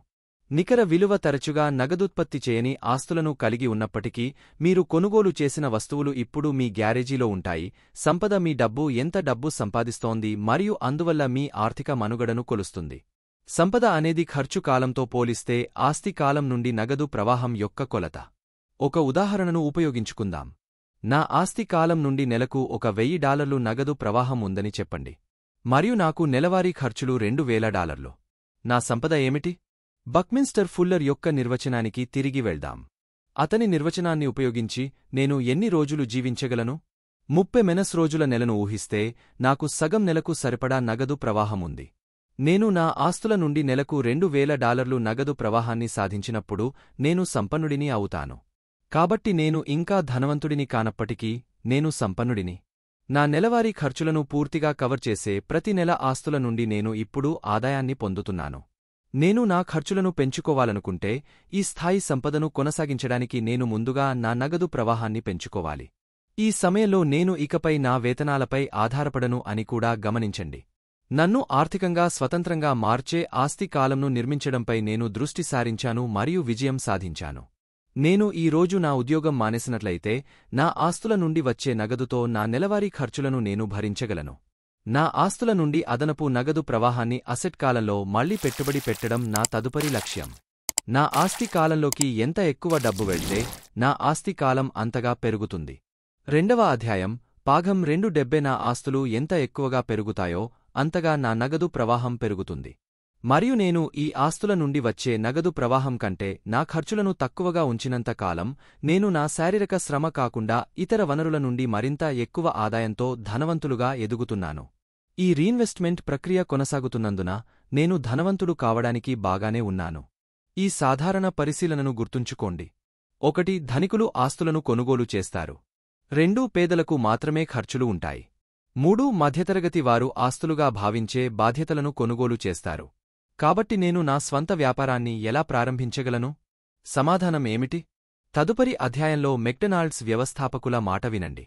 S1: నికర విలువ తరచుగా నగదుత్పత్తి చేయని ఆస్తులను కలిగి ఉన్నప్పటికీ మీరు కొనుగోలు చేసిన వస్తువులు ఇప్పుడు మీ గ్యారేజీలో ఉంటాయి సంపద మీ డబ్బు ఎంత డబ్బు సంపాదిస్తోంది మరియు అందువల్ల మీ ఆర్థిక మనుగడను కొలుస్తుంది సంపద అనేది ఖర్చు కాలంతో పోలిస్తే ఆస్తి కాలం నుండి నగదు ప్రవాహం యొక్క కొలత ఒక ఉదాహరణను ఉపయోగించుకుందాం నా ఆస్తి కాలం నుండి నెలకు ఒక వెయ్యి డాలర్లు నగదు ప్రవాహం ఉందని చెప్పండి మరియు నాకు నెలవారీ ఖర్చులు రెండు వేల డాలర్లు నా సంపద ఏమిటి బక్మిన్స్టర్ ఫుల్లర్ యొక్క నిర్వచనానికి తిరిగి వెళ్దాం అతని నిర్వచనాన్ని ఉపయోగించి నేను ఎన్ని రోజులు జీవించగలను ముప్పై మెనస్ రోజుల నెలను ఊహిస్తే నాకు సగం నెలకు సరిపడా నగదు ప్రవాహముంది నేను నా ఆస్తుల నుండి నెలకు రెండు వేల డాలర్లు నగదు ప్రవాహాన్ని సాధించినప్పుడు నేను సంపన్నుడిని అవుతాను కాబట్టి నేను ఇంకా ధనవంతుడిని కానప్పటికీ నేను సంపన్నుడిని నా నెలవారీ ఖర్చులను పూర్తిగా కవర్ చేసే ప్రతి నెల ఆస్తుల నుండి నేను ఇప్పుడు ఆదాయాన్ని పొందుతున్నాను నేను నా ఖర్చులను పెంచుకోవాలనుకుంటే ఈ స్థాయి సంపదను కొనసాగించడానికి నేను ముందుగా నా నగదు ప్రవాహాన్ని పెంచుకోవాలి ఈ సమయంలో నేను ఇకపై నా వేతనాలపై ఆధారపడను అని కూడా గమనించండి నన్ను ఆర్థికంగా స్వతంత్రంగా మార్చే ఆస్తి కాలంను నిర్మించడంపై నేను దృష్టి సారించాను మరియు విజయం సాధించాను నేను ఈ రోజు నా ఉద్యోగం మానేసినట్లయితే నా ఆస్తుల నుండి వచ్చే నగదుతో నా నెలవారీ ఖర్చులను నేను భరించగలను నా ఆస్తుల నుండి అదనపు నగదు ప్రవాహాన్ని అసెట్ కాలంలో మళ్లీ పెట్టుబడి పెట్టడం నా తదుపరి లక్ష్యం నా ఆస్తి కాలంలోకి ఎంత ఎక్కువ డబ్బు వెళ్తే నా ఆస్తి కాలం అంతగా పెరుగుతుంది రెండవ అధ్యాయం పాఘం రెండు డెబ్బే నా ఆస్తులు ఎంత ఎక్కువగా పెరుగుతాయో అంతగా నా నగదు ప్రవాహం పెరుగుతుంది మరియు నేను ఈ ఆస్తుల నుండి వచ్చే నగదు ప్రవాహం కంటే నా ఖర్చులను తక్కువగా ఉంచినంత కాలం నేను నా శారీరక శ్రమ కాకుండా ఇతర వనరుల నుండి మరింత ఎక్కువ ఆదాయంతో ధనవంతులుగా ఎదుగుతున్నాను ఈ రీఇన్వెస్ట్మెంట్ ప్రక్రియ కొనసాగుతున్నందున నేను ధనవంతుడు కావడానికి బాగానే ఉన్నాను ఈ సాధారణ పరిశీలనను గుర్తుంచుకోండి ఒకటి ధనికులు ఆస్తులను కొనుగోలు చేస్తారు రెండూ పేదలకు మాత్రమే ఖర్చులు ఉంటాయి మూడు మధ్యతరగతి వారు ఆస్తులుగా భావించే బాధ్యతలను కొనుగోలు చేస్తారు కాబట్టి నేను నా స్వంత వ్యాపారాన్ని ఎలా ప్రారంభించగలను సమాధానం ఏమిటి తదుపరి అధ్యాయంలో మెక్డొనాల్డ్స్ వ్యవస్థాపకుల మాట వినండి